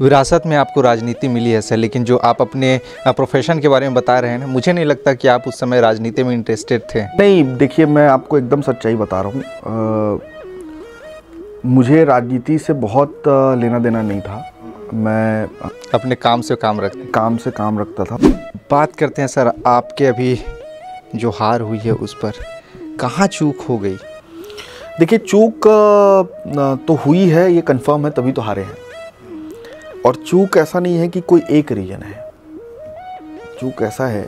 विरासत में आपको राजनीति मिली है सर लेकिन जो आप अपने प्रोफेशन के बारे में बता रहे हैं मुझे नहीं लगता कि आप उस समय राजनीति में इंटरेस्टेड थे नहीं देखिए मैं आपको एकदम सच्चाई बता रहा हूँ मुझे राजनीति से बहुत लेना देना नहीं था मैं अपने काम से काम रख काम से काम रखता था बात करते हैं सर आपके अभी जो हार हुई है उस पर कहाँ चूक हो गई देखिए चूक तो हुई है ये कंफर्म है तभी तो हारे हैं और चूक ऐसा नहीं है कि कोई एक रीजन है चूक ऐसा है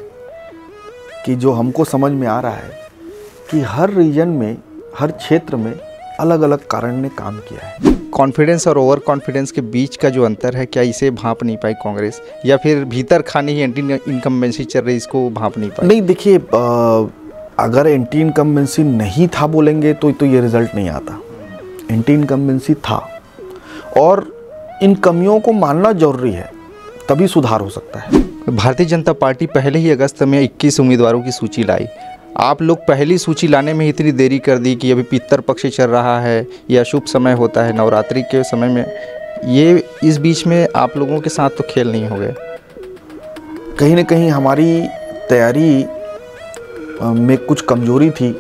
कि जो हमको समझ में आ रहा है कि हर रीजन में हर क्षेत्र में अलग अलग कारण ने काम किया है कॉन्फिडेंस और ओवर कॉन्फिडेंस के बीच का जो अंतर है क्या इसे भाप नहीं पाई कांग्रेस या फिर भीतर खाने ही एंटी इनकम्बेंसी चल रही इसको भाप नहीं पाई नहीं देखिए अगर एंटी इनकम्बेंसी नहीं था बोलेंगे तो तो ये रिजल्ट नहीं आता एंटी इनकम्बेंसी था और इन कमियों को मानना जरूरी है तभी सुधार हो सकता है भारतीय जनता पार्टी पहले ही अगस्त में इक्कीस उम्मीदवारों की सूची लाई आप लोग पहली सूची लाने में इतनी देरी कर दी कि अभी पितर पक्ष चल रहा है या शुभ समय होता है नवरात्रि के समय में ये इस बीच में आप लोगों के साथ तो खेल नहीं हो गए कहीं ना कहीं हमारी तैयारी में कुछ कमजोरी थी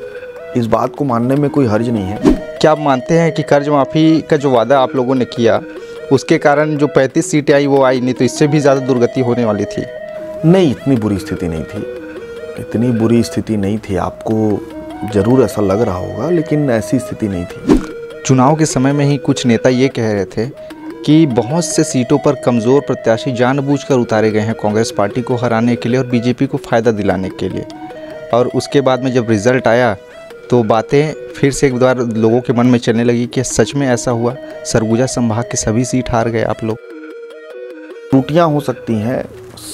इस बात को मानने में कोई हर्ज नहीं है क्या आप मानते हैं कि कर्ज माफ़ी का जो वादा आप लोगों ने किया उसके कारण जो पैंतीस सीटें आई वो आई नहीं तो इससे भी ज़्यादा दुर्गति होने वाली थी नहीं इतनी बुरी स्थिति नहीं थी इतनी बुरी स्थिति नहीं थी आपको ज़रूर ऐसा लग रहा होगा लेकिन ऐसी स्थिति नहीं थी चुनाव के समय में ही कुछ नेता ये कह रहे थे कि बहुत से सीटों पर कमज़ोर प्रत्याशी जानबूझकर उतारे गए हैं कांग्रेस पार्टी को हराने के लिए और बीजेपी को फ़ायदा दिलाने के लिए और उसके बाद में जब रिज़ल्ट आया तो बातें फिर से एक बार लोगों के मन में चलने लगी कि सच में ऐसा हुआ सरगुजा संभाग के सभी सीट हार गए आप लोग त्रुटियाँ हो सकती हैं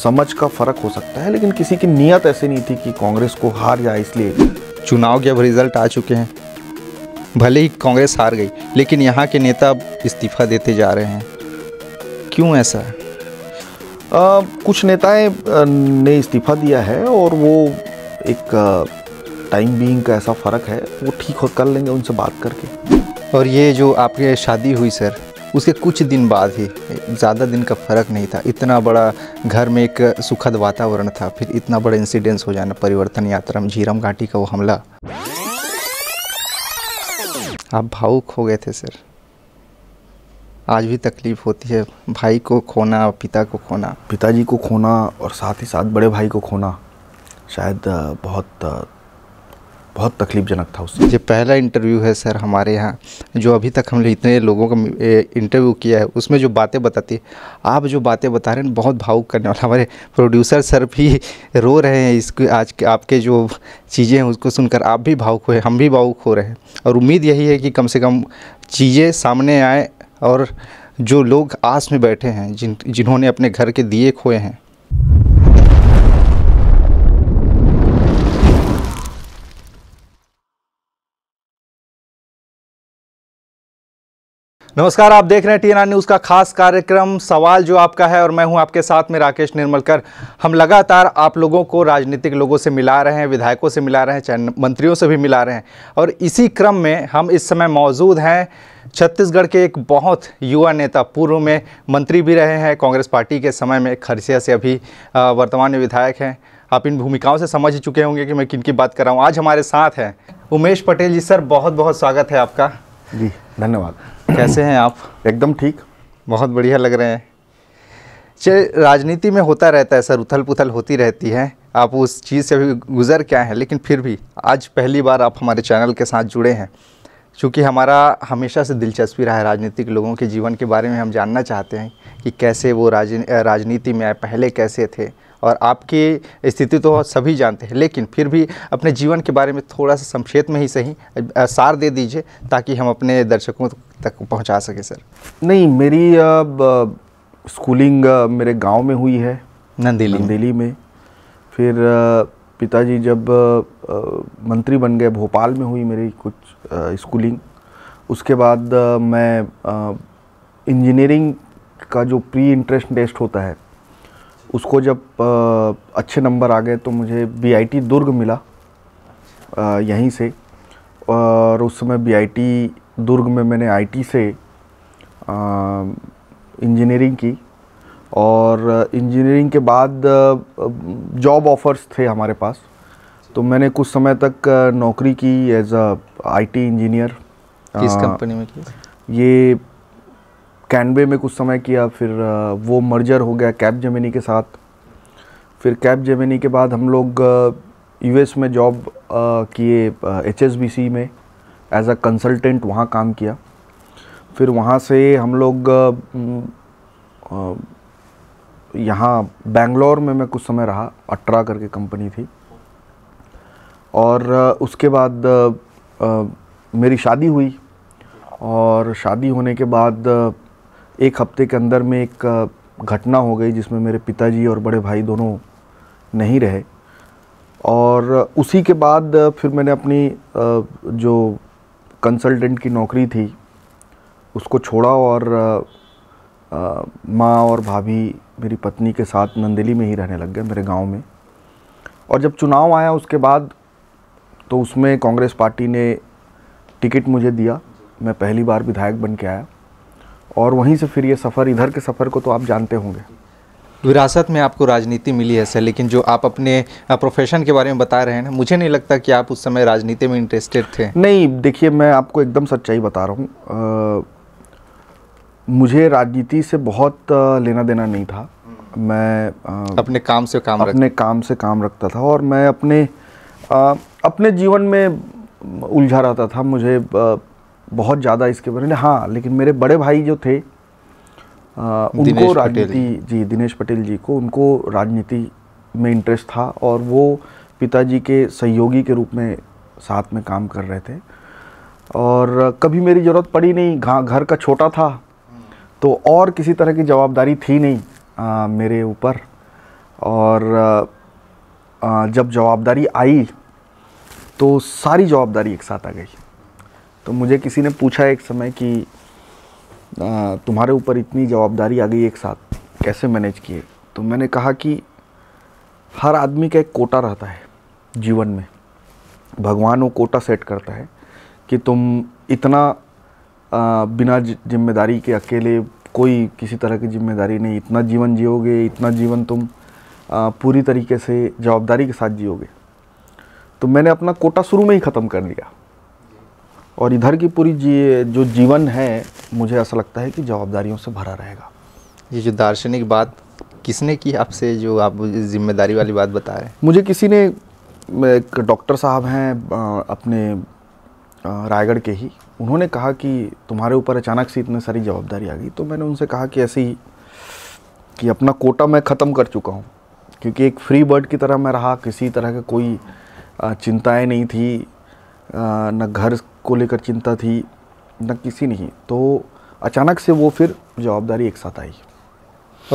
समझ का फ़र्क हो सकता है लेकिन किसी की नीयत ऐसी नहीं थी कि कांग्रेस को हार जाए इसलिए चुनाव के अब रिजल्ट आ चुके हैं भले ही कांग्रेस हार गई लेकिन यहाँ के नेता अब इस्तीफा देते जा रहे हैं क्यों ऐसा है कुछ नेताएं ने इस्तीफा दिया है और वो एक टाइम बीइंग का ऐसा फ़र्क है वो ठीक हो कर लेंगे उनसे बात करके और ये जो आपकी शादी हुई सर उसके कुछ दिन बाद ही ज़्यादा दिन का फर्क नहीं था इतना बड़ा घर में एक सुखद वातावरण था फिर इतना बड़ा इंसिडेंस हो जाना परिवर्तन यात्रा में झीरम घाटी का वो हमला आप भावुक हो गए थे सर आज भी तकलीफ होती है भाई को खोना पिता को खोना पिताजी को खोना और साथ ही साथ बड़े भाई को खोना शायद बहुत बहुत तकलीफजनक था उससे ये पहला इंटरव्यू है सर हमारे यहाँ जो अभी तक हमने इतने लोगों का इंटरव्यू किया है उसमें जो बातें बताती है आप जो बातें बता रहे हैं बहुत भावुक करने वाला हमारे प्रोड्यूसर सर भी रो रहे हैं इसके आज के आपके जो चीज़ें हैं उसको सुनकर आप भी भावुक हुए हम भी भावुक हो रहे हैं और उम्मीद यही है कि कम से कम चीज़ें सामने आए और जो लोग आस में बैठे हैं जिन जिन्होंने अपने घर के दिए खोए हैं नमस्कार आप देख रहे हैं टी न्यूज़ का खास कार्यक्रम सवाल जो आपका है और मैं हूं आपके साथ में राकेश निर्मलकर हम लगातार आप लोगों को राजनीतिक लोगों से मिला रहे हैं विधायकों से मिला रहे हैं मंत्रियों से भी मिला रहे हैं और इसी क्रम में हम इस समय मौजूद हैं छत्तीसगढ़ के एक बहुत युवा नेता पूर्व में मंत्री भी रहे हैं कांग्रेस पार्टी के समय में खरसिया से अभी वर्तमान में विधायक हैं आप इन भूमिकाओं से समझ ही चुके होंगे कि मैं किन की बात कर रहा हूँ आज हमारे साथ हैं उमेश पटेल जी सर बहुत बहुत स्वागत है आपका जी धन्यवाद कैसे हैं आप एकदम ठीक बहुत बढ़िया लग रहे हैं चलिए राजनीति में होता रहता है सर उथल पुथल होती रहती है आप उस चीज़ से भी गुजर क्या हैं लेकिन फिर भी आज पहली बार आप हमारे चैनल के साथ जुड़े हैं चूँकि हमारा हमेशा से दिलचस्पी रहा है राजनीतिक लोगों के जीवन के बारे में हम जानना चाहते हैं कि कैसे वो राज राजनीति में आए पहले कैसे थे और आपकी स्थिति तो सभी जानते हैं लेकिन फिर भी अपने जीवन के बारे में थोड़ा सा संक्षेप में ही सही सार दे दीजिए ताकि हम अपने दर्शकों तक पहुंचा सके सर नहीं मेरी अब स्कूलिंग मेरे गांव में हुई है नंदेली नंदेली में फिर पिताजी जब मंत्री बन गए भोपाल में हुई मेरी कुछ स्कूलिंग उसके बाद मैं इंजीनियरिंग का जो प्री इंटरेस्ट टेस्ट होता है उसको जब अच्छे नंबर आ गए तो मुझे बीआईटी दुर्ग मिला यहीं से और उस समय बीआईटी दुर्ग में मैंने आईटी से इंजीनियरिंग की और इंजीनियरिंग के बाद जॉब ऑफर्स थे हमारे पास तो मैंने कुछ समय तक नौकरी की एज अ आईटी इंजीनियर किस कंपनी में की ये कैनबे में कुछ समय किया फिर वो मर्जर हो गया कैप जेमिनी के साथ फिर कैप जेमिनी के बाद हम लोग यूएस में जॉब किए एचएसबीसी में एज अ कंसल्टेंट वहाँ काम किया फिर वहाँ से हम लोग यहाँ बेंगलोर में मैं कुछ समय रहा अट्रा करके कंपनी थी और उसके बाद मेरी शादी हुई और शादी होने के बाद एक हफ्ते के अंदर में एक घटना हो गई जिसमें मेरे पिताजी और बड़े भाई दोनों नहीं रहे और उसी के बाद फिर मैंने अपनी जो कंसल्टेंट की नौकरी थी उसको छोड़ा और माँ और भाभी मेरी पत्नी के साथ नंदेली में ही रहने लग गए मेरे गांव में और जब चुनाव आया उसके बाद तो उसमें कांग्रेस पार्टी ने टिकट मुझे दिया मैं पहली बार विधायक बन के आया और वहीं से फिर ये सफ़र इधर के सफ़र को तो आप जानते होंगे विरासत में आपको राजनीति मिली है सर लेकिन जो आप अपने प्रोफेशन के बारे में बता रहे हैं मुझे नहीं लगता कि आप उस समय राजनीति में इंटरेस्टेड थे नहीं देखिए मैं आपको एकदम सच्चाई बता रहा हूँ मुझे राजनीति से बहुत लेना देना नहीं था मैं आ, अपने काम से काम अपने काम से काम रखता था और मैं अपने आ, अपने जीवन में उलझा रहता था मुझे आ, बहुत ज़्यादा इसके बारे में हाँ लेकिन मेरे बड़े भाई जो थे उनको राजनीति जी दिनेश पटेल जी को उनको राजनीति में इंटरेस्ट था और वो पिताजी के सहयोगी के रूप में साथ में काम कर रहे थे और कभी मेरी ज़रूरत पड़ी नहीं घर का छोटा था तो और किसी तरह की जवाबदारी थी नहीं आ, मेरे ऊपर और आ, जब जवाबदारी आई तो सारी जवाबदारी एक साथ आ गई तो मुझे किसी ने पूछा एक समय कि तुम्हारे ऊपर इतनी जवाबदारी आ गई एक साथ कैसे मैनेज किए तो मैंने कहा कि हर आदमी का एक कोटा रहता है जीवन में भगवान वो कोटा सेट करता है कि तुम इतना आ, बिना जिम्मेदारी के अकेले कोई किसी तरह की जिम्मेदारी नहीं इतना जीवन जियोगे इतना जीवन तुम आ, पूरी तरीके से जवाबदारी के साथ जियोगे तो मैंने अपना कोटा शुरू में ही ख़त्म कर लिया और इधर की पूरी जी, जो जीवन है मुझे ऐसा लगता है कि जवाबदारियों से भरा रहेगा ये जो दार्शनिक बात किसने की आपसे जो आप जिम्मेदारी वाली बात बता रहे हैं मुझे किसी ने एक डॉक्टर साहब हैं अपने रायगढ़ के ही उन्होंने कहा कि तुम्हारे ऊपर अचानक से इतनी सारी जवाबदारी आ गई तो मैंने उनसे कहा कि ऐसे ही कि अपना कोटा मैं ख़त्म कर चुका हूँ क्योंकि एक फ्री बर्ड की तरह मैं रहा किसी तरह का कोई चिंताएं नहीं थी न घर को लेकर चिंता थी न किसी नहीं तो अचानक से वो फिर जवाबदारी एक साथ आई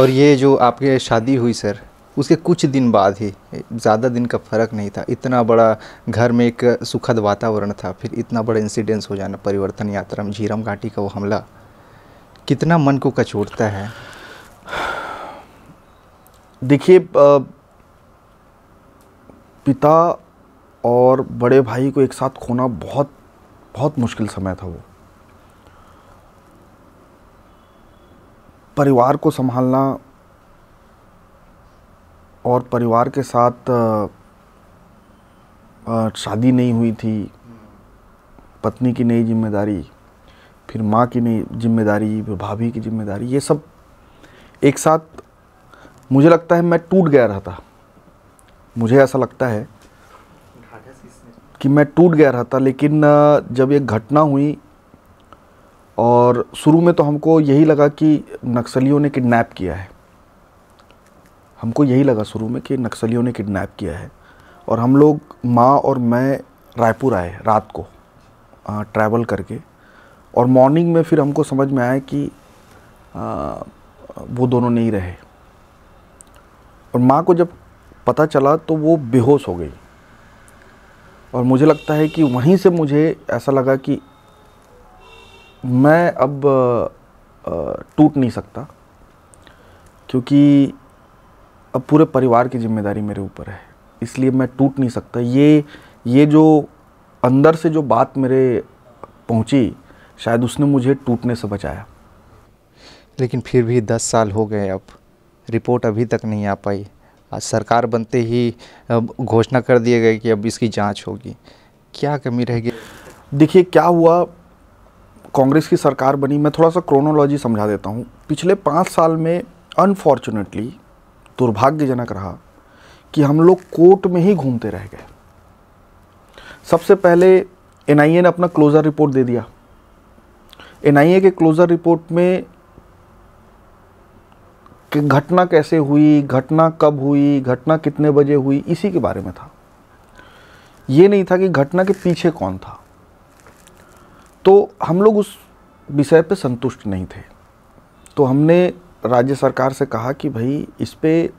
और ये जो आपके शादी हुई सर उसके कुछ दिन बाद ही ज़्यादा दिन का फ़र्क नहीं था इतना बड़ा घर में एक सुखद वातावरण था फिर इतना बड़ा इंसिडेंस हो जाना परिवर्तन यात्रा में झीरम घाटी का वो हमला कितना मन को कचोटता है देखिए पिता और बड़े भाई को एक साथ खोना बहुत बहुत मुश्किल समय था वो परिवार को संभालना और परिवार के साथ शादी नहीं हुई थी पत्नी की नई जिम्मेदारी फिर माँ की नई जिम्मेदारी फिर भाभी की जिम्मेदारी ये सब एक साथ मुझे लगता है मैं टूट गया रहता मुझे ऐसा लगता है कि मैं टूट गया रहता लेकिन जब ये घटना हुई और शुरू में तो हमको यही लगा कि नक्सलियों ने किडनैप किया है हमको यही लगा शुरू में कि नक्सलियों ने किडनैप किया है और हम लोग माँ और मैं रायपुर आए रात को ट्रैवल करके और मॉर्निंग में फिर हमको समझ में आया कि आ, वो दोनों नहीं रहे और माँ को जब पता चला तो वो बेहोश हो गई और मुझे लगता है कि वहीं से मुझे ऐसा लगा कि मैं अब टूट नहीं सकता क्योंकि अब पूरे परिवार की जिम्मेदारी मेरे ऊपर है इसलिए मैं टूट नहीं सकता ये ये जो अंदर से जो बात मेरे पहुंची शायद उसने मुझे टूटने से बचाया लेकिन फिर भी दस साल हो गए अब रिपोर्ट अभी तक नहीं आ पाई आज सरकार बनते ही घोषणा कर दिए गए कि अब इसकी जांच होगी क्या कमी रहेगी देखिए क्या हुआ कांग्रेस की सरकार बनी मैं थोड़ा सा क्रोनोलॉजी समझा देता हूँ पिछले पाँच साल में अनफॉर्चुनेटली दुर्भाग्यजनक रहा कि हम लोग कोर्ट में ही घूमते रह गए सबसे पहले एनआईए ने अपना क्लोज़र रिपोर्ट दे दिया एनआईए के क्लोज़र रिपोर्ट में कि घटना कैसे हुई घटना कब हुई घटना कितने बजे हुई इसी के बारे में था ये नहीं था कि घटना के पीछे कौन था तो हम लोग उस विषय पे संतुष्ट नहीं थे तो हमने राज्य सरकार से कहा कि भाई इस पर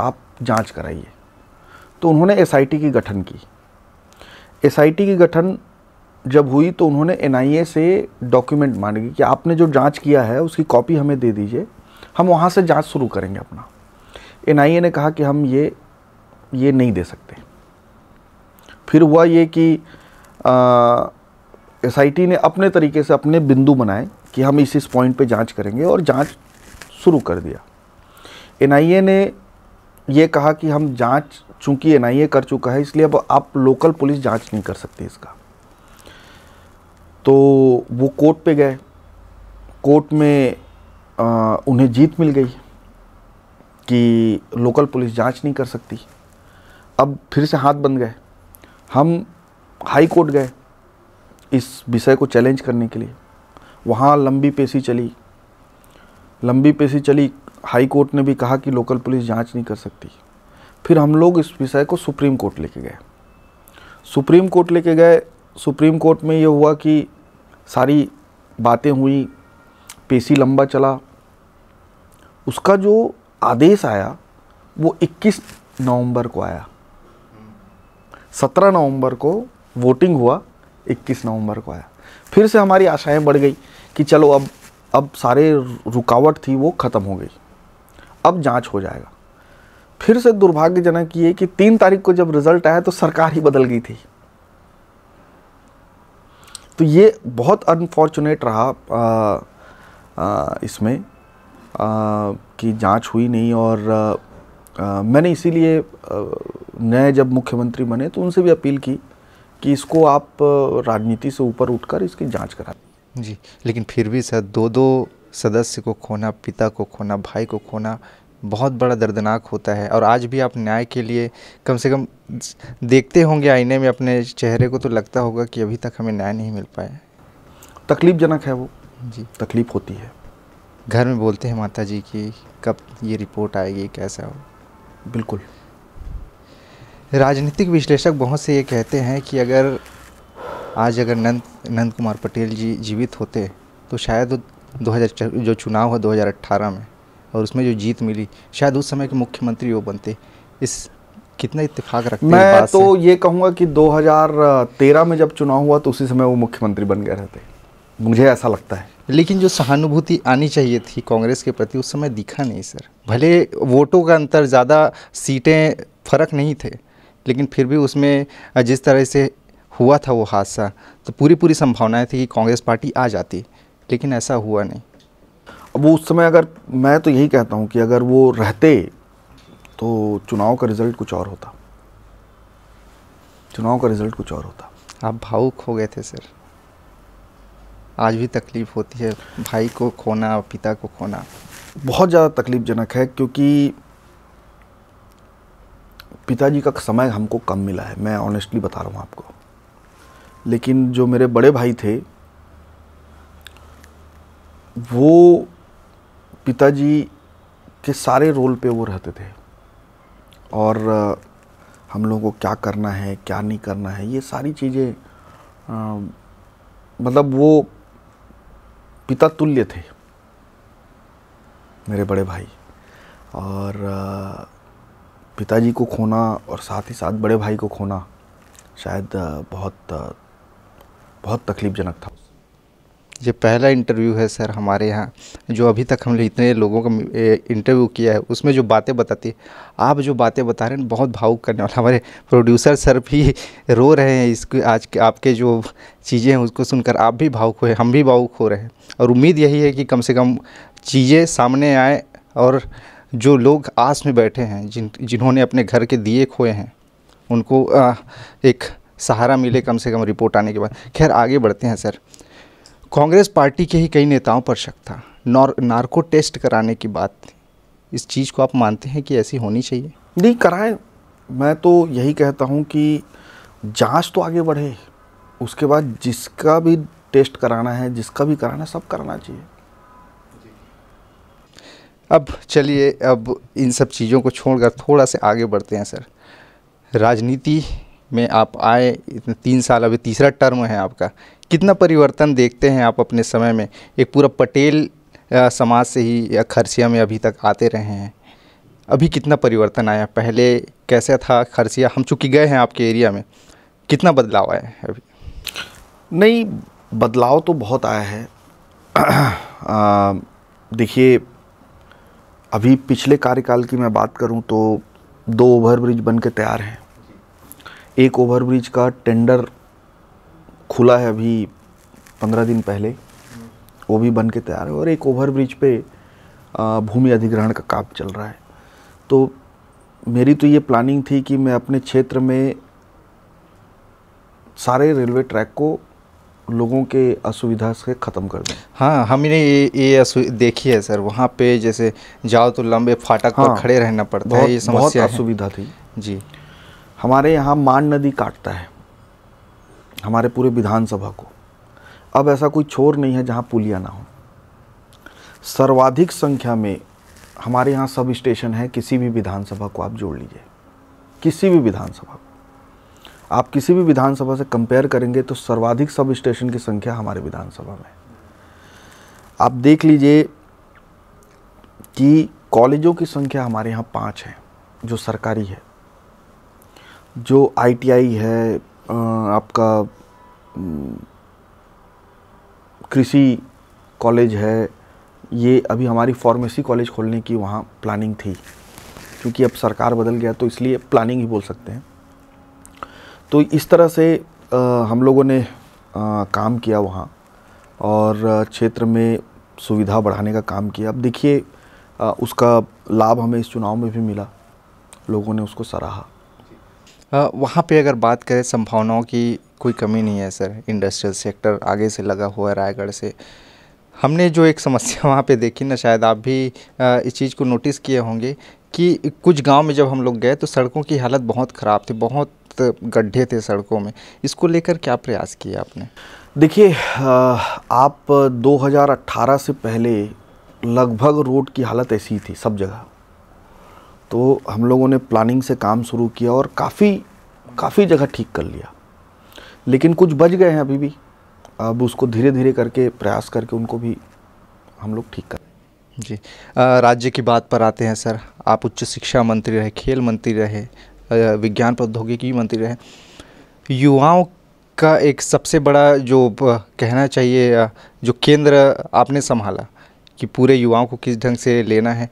आप जांच कराइए तो उन्होंने एसआईटी की गठन की एसआईटी की गठन जब हुई तो उन्होंने एनआईए से डॉक्यूमेंट मांगी कि आपने जो जांच किया है उसकी कॉपी हमें दे दीजिए हम वहाँ से जांच शुरू करेंगे अपना एन ने कहा कि हम ये ये नहीं दे सकते फिर हुआ ये कि एसआईटी ने अपने तरीके से अपने बिंदु बनाए कि हम इस इस पॉइंट पे जांच करेंगे और जांच शुरू कर दिया एन ने ये कहा कि हम जांच चूंकि एन कर चुका है इसलिए अब आप लोकल पुलिस जांच नहीं कर सकते इसका तो वो कोर्ट पे गए कोर्ट में उन्हें जीत मिल गई कि लोकल पुलिस जांच नहीं कर सकती अब फिर से हाथ बन गए हम हाई कोर्ट गए इस विषय को चैलेंज करने के लिए वहाँ लंबी पेशी चली लंबी पेशी चली हाई कोर्ट ने भी कहा कि लोकल पुलिस जांच नहीं कर सकती फिर हम लोग इस विषय को सुप्रीम कोर्ट लेके गए सुप्रीम कोर्ट लेके गए सुप्रीम कोर्ट में ये हुआ कि सारी बातें हुई पेशी लंबा चला उसका जो आदेश आया वो 21 नवंबर को आया 17 नवंबर को वोटिंग हुआ 21 नवंबर को आया फिर से हमारी आशाएं बढ़ गई कि चलो अब अब सारे रुकावट थी वो ख़त्म हो गई अब जांच हो जाएगा फिर से दुर्भाग्यजनक ये कि तीन तारीख को जब रिजल्ट आया तो सरकार ही बदल गई थी तो ये बहुत अनफॉर्चुनेट रहा आ, आ, इसमें की जांच हुई नहीं और आ, मैंने इसीलिए नए जब मुख्यमंत्री बने तो उनसे भी अपील की कि इसको आप राजनीति से ऊपर उठकर इसकी जांच करा जी लेकिन फिर भी सर दो दो सदस्य को खोना पिता को खोना भाई को खोना बहुत बड़ा दर्दनाक होता है और आज भी आप न्याय के लिए कम से कम देखते होंगे आईने में अपने चेहरे को तो लगता होगा कि अभी तक हमें न्याय नहीं मिल पाया तकलीफ़जनक है वो जी तकलीफ़ होती है घर में बोलते हैं माता जी की कब ये रिपोर्ट आएगी कैसा हो बिल्कुल राजनीतिक विश्लेषक बहुत से ये कहते हैं कि अगर आज अगर नंद नंद कुमार पटेल जी जीवित होते तो शायद दो हज़ार जो चुनाव हुआ 2018 में और उसमें जो जीत मिली शायद उस समय के मुख्यमंत्री वो बनते इस कितना इत्तेफाक रखते मैं तो से? ये कहूँगा कि 2013 में जब चुनाव हुआ तो उसी समय वो मुख्यमंत्री बन गए रहते मुझे ऐसा लगता है लेकिन जो सहानुभूति आनी चाहिए थी कांग्रेस के प्रति उस समय दिखा नहीं सर भले वोटों का अंतर ज़्यादा सीटें फर्क नहीं थे लेकिन फिर भी उसमें जिस तरह से हुआ था वो हादसा तो पूरी पूरी संभावनाएं थी कि कांग्रेस पार्टी आ जाती लेकिन ऐसा हुआ नहीं अब उस समय अगर मैं तो यही कहता हूँ कि अगर वो रहते तो चुनाव का रिजल्ट कुछ और होता चुनाव का रिजल्ट कुछ और होता आप भावुक हो गए थे सर आज भी तकलीफ़ होती है भाई को खोना और पिता को खोना बहुत ज़्यादा तकलीफ़जनक है क्योंकि पिताजी का समय हमको कम मिला है मैं ऑनेस्टली बता रहा हूँ आपको लेकिन जो मेरे बड़े भाई थे वो पिताजी के सारे रोल पे वो रहते थे और हम लोगों को क्या करना है क्या नहीं करना है ये सारी चीज़ें मतलब वो पिता तुल्य थे मेरे बड़े भाई और पिताजी को खोना और साथ ही साथ बड़े भाई को खोना शायद बहुत बहुत तकलीफ़जनक था ये पहला इंटरव्यू है सर हमारे यहाँ जो अभी तक हमने इतने लोगों का इंटरव्यू किया है उसमें जो बातें बताती है आप जो बातें बता रहे हैं बहुत भावुक करने वाला हमारे प्रोड्यूसर सर भी रो रहे हैं इसके आज के आपके जो चीज़ें हैं उसको सुनकर आप भी भावुक हुए हम भी भावुक हो रहे हैं और उम्मीद यही है कि कम से कम चीज़ें सामने आए और जो लोग आस में बैठे हैं जिन जिन्होंने अपने घर के दिए खोए हैं उनको आ, एक सहारा मिले कम से कम रिपोर्ट आने के बाद खैर आगे बढ़ते हैं सर कांग्रेस पार्टी के ही कई नेताओं पर शक था नॉर नार्को टेस्ट कराने की बात इस चीज़ को आप मानते हैं कि ऐसी होनी चाहिए नहीं कराएं मैं तो यही कहता हूं कि जांच तो आगे बढ़े उसके बाद जिसका भी टेस्ट कराना है जिसका भी कराना है सब कराना चाहिए अब चलिए अब इन सब चीज़ों को छोड़कर थोड़ा से आगे बढ़ते हैं सर राजनीति में आप आए इतने तीन साल अभी तीसरा टर्म है आपका कितना परिवर्तन देखते हैं आप अपने समय में एक पूरा पटेल समाज से ही खरसिया में अभी तक आते रहे हैं अभी कितना परिवर्तन आया पहले कैसा था खरसिया हम चुकी गए हैं आपके एरिया में कितना बदलाव आया है अभी नहीं बदलाव तो बहुत आया है देखिए अभी पिछले कार्यकाल की मैं बात करूं तो दो ओवरब्रिज बन के तैयार हैं एक ओवरब्रिज का टेंडर खुला है अभी पंद्रह दिन पहले वो भी बन के तैयार है और एक ओवर ब्रिज पे भूमि अधिग्रहण का काम चल रहा है तो मेरी तो ये प्लानिंग थी कि मैं अपने क्षेत्र में सारे रेलवे ट्रैक को लोगों के असुविधा से ख़त्म कर दें हाँ हमने ये ये देखी है सर वहाँ पे जैसे जाओ तो लंबे फाटक हाँ, पर खड़े रहना पड़ता बहुत, है ये समस्या बहुत असुविधा थी जी हमारे यहाँ मान नदी काटता है हमारे पूरे विधानसभा को अब ऐसा कोई छोर नहीं है जहाँ पुलिया ना हो सर्वाधिक संख्या में हमारे यहाँ सब स्टेशन है किसी भी विधानसभा को आप जोड़ लीजिए किसी भी विधानसभा को आप किसी भी विधानसभा से कंपेयर करेंगे तो सर्वाधिक सब स्टेशन की संख्या हमारे विधानसभा में आप देख लीजिए कि कॉलेजों की संख्या हमारे यहाँ पाँच है जो सरकारी है जो आईटीआई है आपका कृषि कॉलेज है ये अभी हमारी फार्मेसी कॉलेज खोलने की वहाँ प्लानिंग थी क्योंकि अब सरकार बदल गया तो इसलिए प्लानिंग ही बोल सकते हैं तो इस तरह से आ, हम लोगों ने आ, काम किया वहाँ और क्षेत्र में सुविधा बढ़ाने का काम किया अब देखिए उसका लाभ हमें इस चुनाव में भी मिला लोगों ने उसको सराहा वहाँ पे अगर बात करें संभावनाओं की कोई कमी नहीं है सर इंडस्ट्रियल सेक्टर आगे से लगा हुआ है रायगढ़ से हमने जो एक समस्या वहाँ पे देखी ना शायद आप भी इस चीज़ को नोटिस किए होंगे कि कुछ गांव में जब हम लोग गए तो सड़कों की हालत बहुत ख़राब थी बहुत गड्ढे थे सड़कों में इसको लेकर क्या प्रयास किए आपने देखिए आप 2018 से पहले लगभग रोड की हालत ऐसी थी सब जगह तो हम लोगों ने प्लानिंग से काम शुरू किया और काफ़ी काफ़ी जगह ठीक कर लिया लेकिन कुछ बच गए हैं अभी भी अब उसको धीरे धीरे करके प्रयास करके उनको भी हम लोग ठीक कर जी राज्य की बात पर आते हैं सर आप उच्च शिक्षा मंत्री रहे खेल मंत्री रहे विज्ञान प्रौद्योगिकी मंत्री रहे युवाओं का एक सबसे बड़ा जो कहना चाहिए जो केंद्र आपने संभाला कि पूरे युवाओं को किस ढंग से लेना है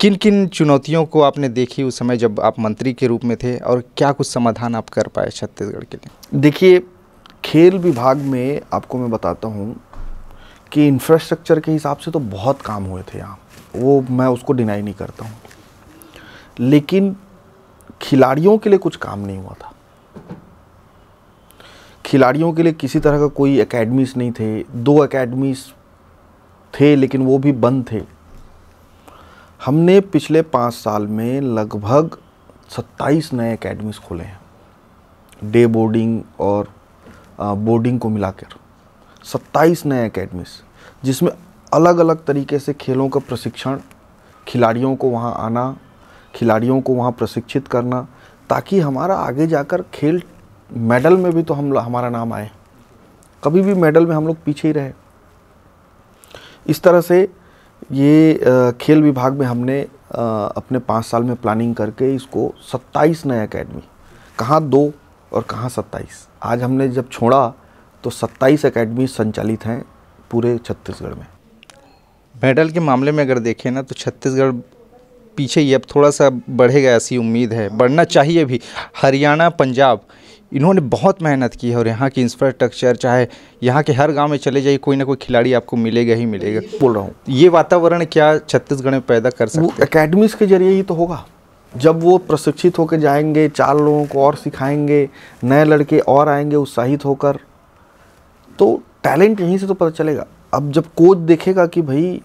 किन किन चुनौतियों को आपने देखी उस समय जब आप मंत्री के रूप में थे और क्या कुछ समाधान आप कर पाए छत्तीसगढ़ के लिए देखिए खेल विभाग में आपको मैं बताता हूँ कि इंफ्रास्ट्रक्चर के हिसाब से तो बहुत काम हुए थे यहाँ वो मैं उसको डिनाई नहीं करता हूँ लेकिन खिलाड़ियों के लिए कुछ काम नहीं हुआ था खिलाड़ियों के लिए किसी तरह का कोई एकेडमीज नहीं थे दो एकेडमीज थे लेकिन वो भी बंद थे हमने पिछले पाँच साल में लगभग 27 नए अकेडमीज़ खोले हैं डे बोर्डिंग और बोर्डिंग को मिलाकर 27 नए अकेडमीज़ जिसमें अलग अलग तरीके से खेलों का प्रशिक्षण खिलाड़ियों को वहाँ आना खिलाड़ियों को वहाँ प्रशिक्षित करना ताकि हमारा आगे जाकर खेल मेडल में भी तो हम हमारा नाम आए कभी भी मेडल में हम लोग पीछे ही रहे इस तरह से ये खेल विभाग में हमने अपने पाँच साल में प्लानिंग करके इसको 27 नए एकेडमी कहाँ दो और कहाँ 27 आज हमने जब छोड़ा तो 27 एकेडमी संचालित हैं पूरे छत्तीसगढ़ में मेडल के मामले में अगर देखें ना तो छत्तीसगढ़ पीछे ही अब थोड़ा सा बढ़ेगा ऐसी उम्मीद है बढ़ना चाहिए भी हरियाणा पंजाब इन्होंने बहुत मेहनत की है और यहाँ की इंफ्रास्ट्रक्चर चाहे यहाँ के हर गांव में चले जाइए कोई ना कोई खिलाड़ी आपको मिलेगा ही मिलेगा बोल रहा हूँ ये वातावरण क्या छत्तीसगढ़ में पैदा कर सकते अकेडमीज़ के जरिए ही तो होगा जब वो प्रशिक्षित होकर जाएंगे चार लोगों को और सिखाएंगे नए लड़के और आएंगे उत्साहित होकर तो टैलेंट यहीं से तो पता चलेगा अब जब कोच देखेगा कि भाई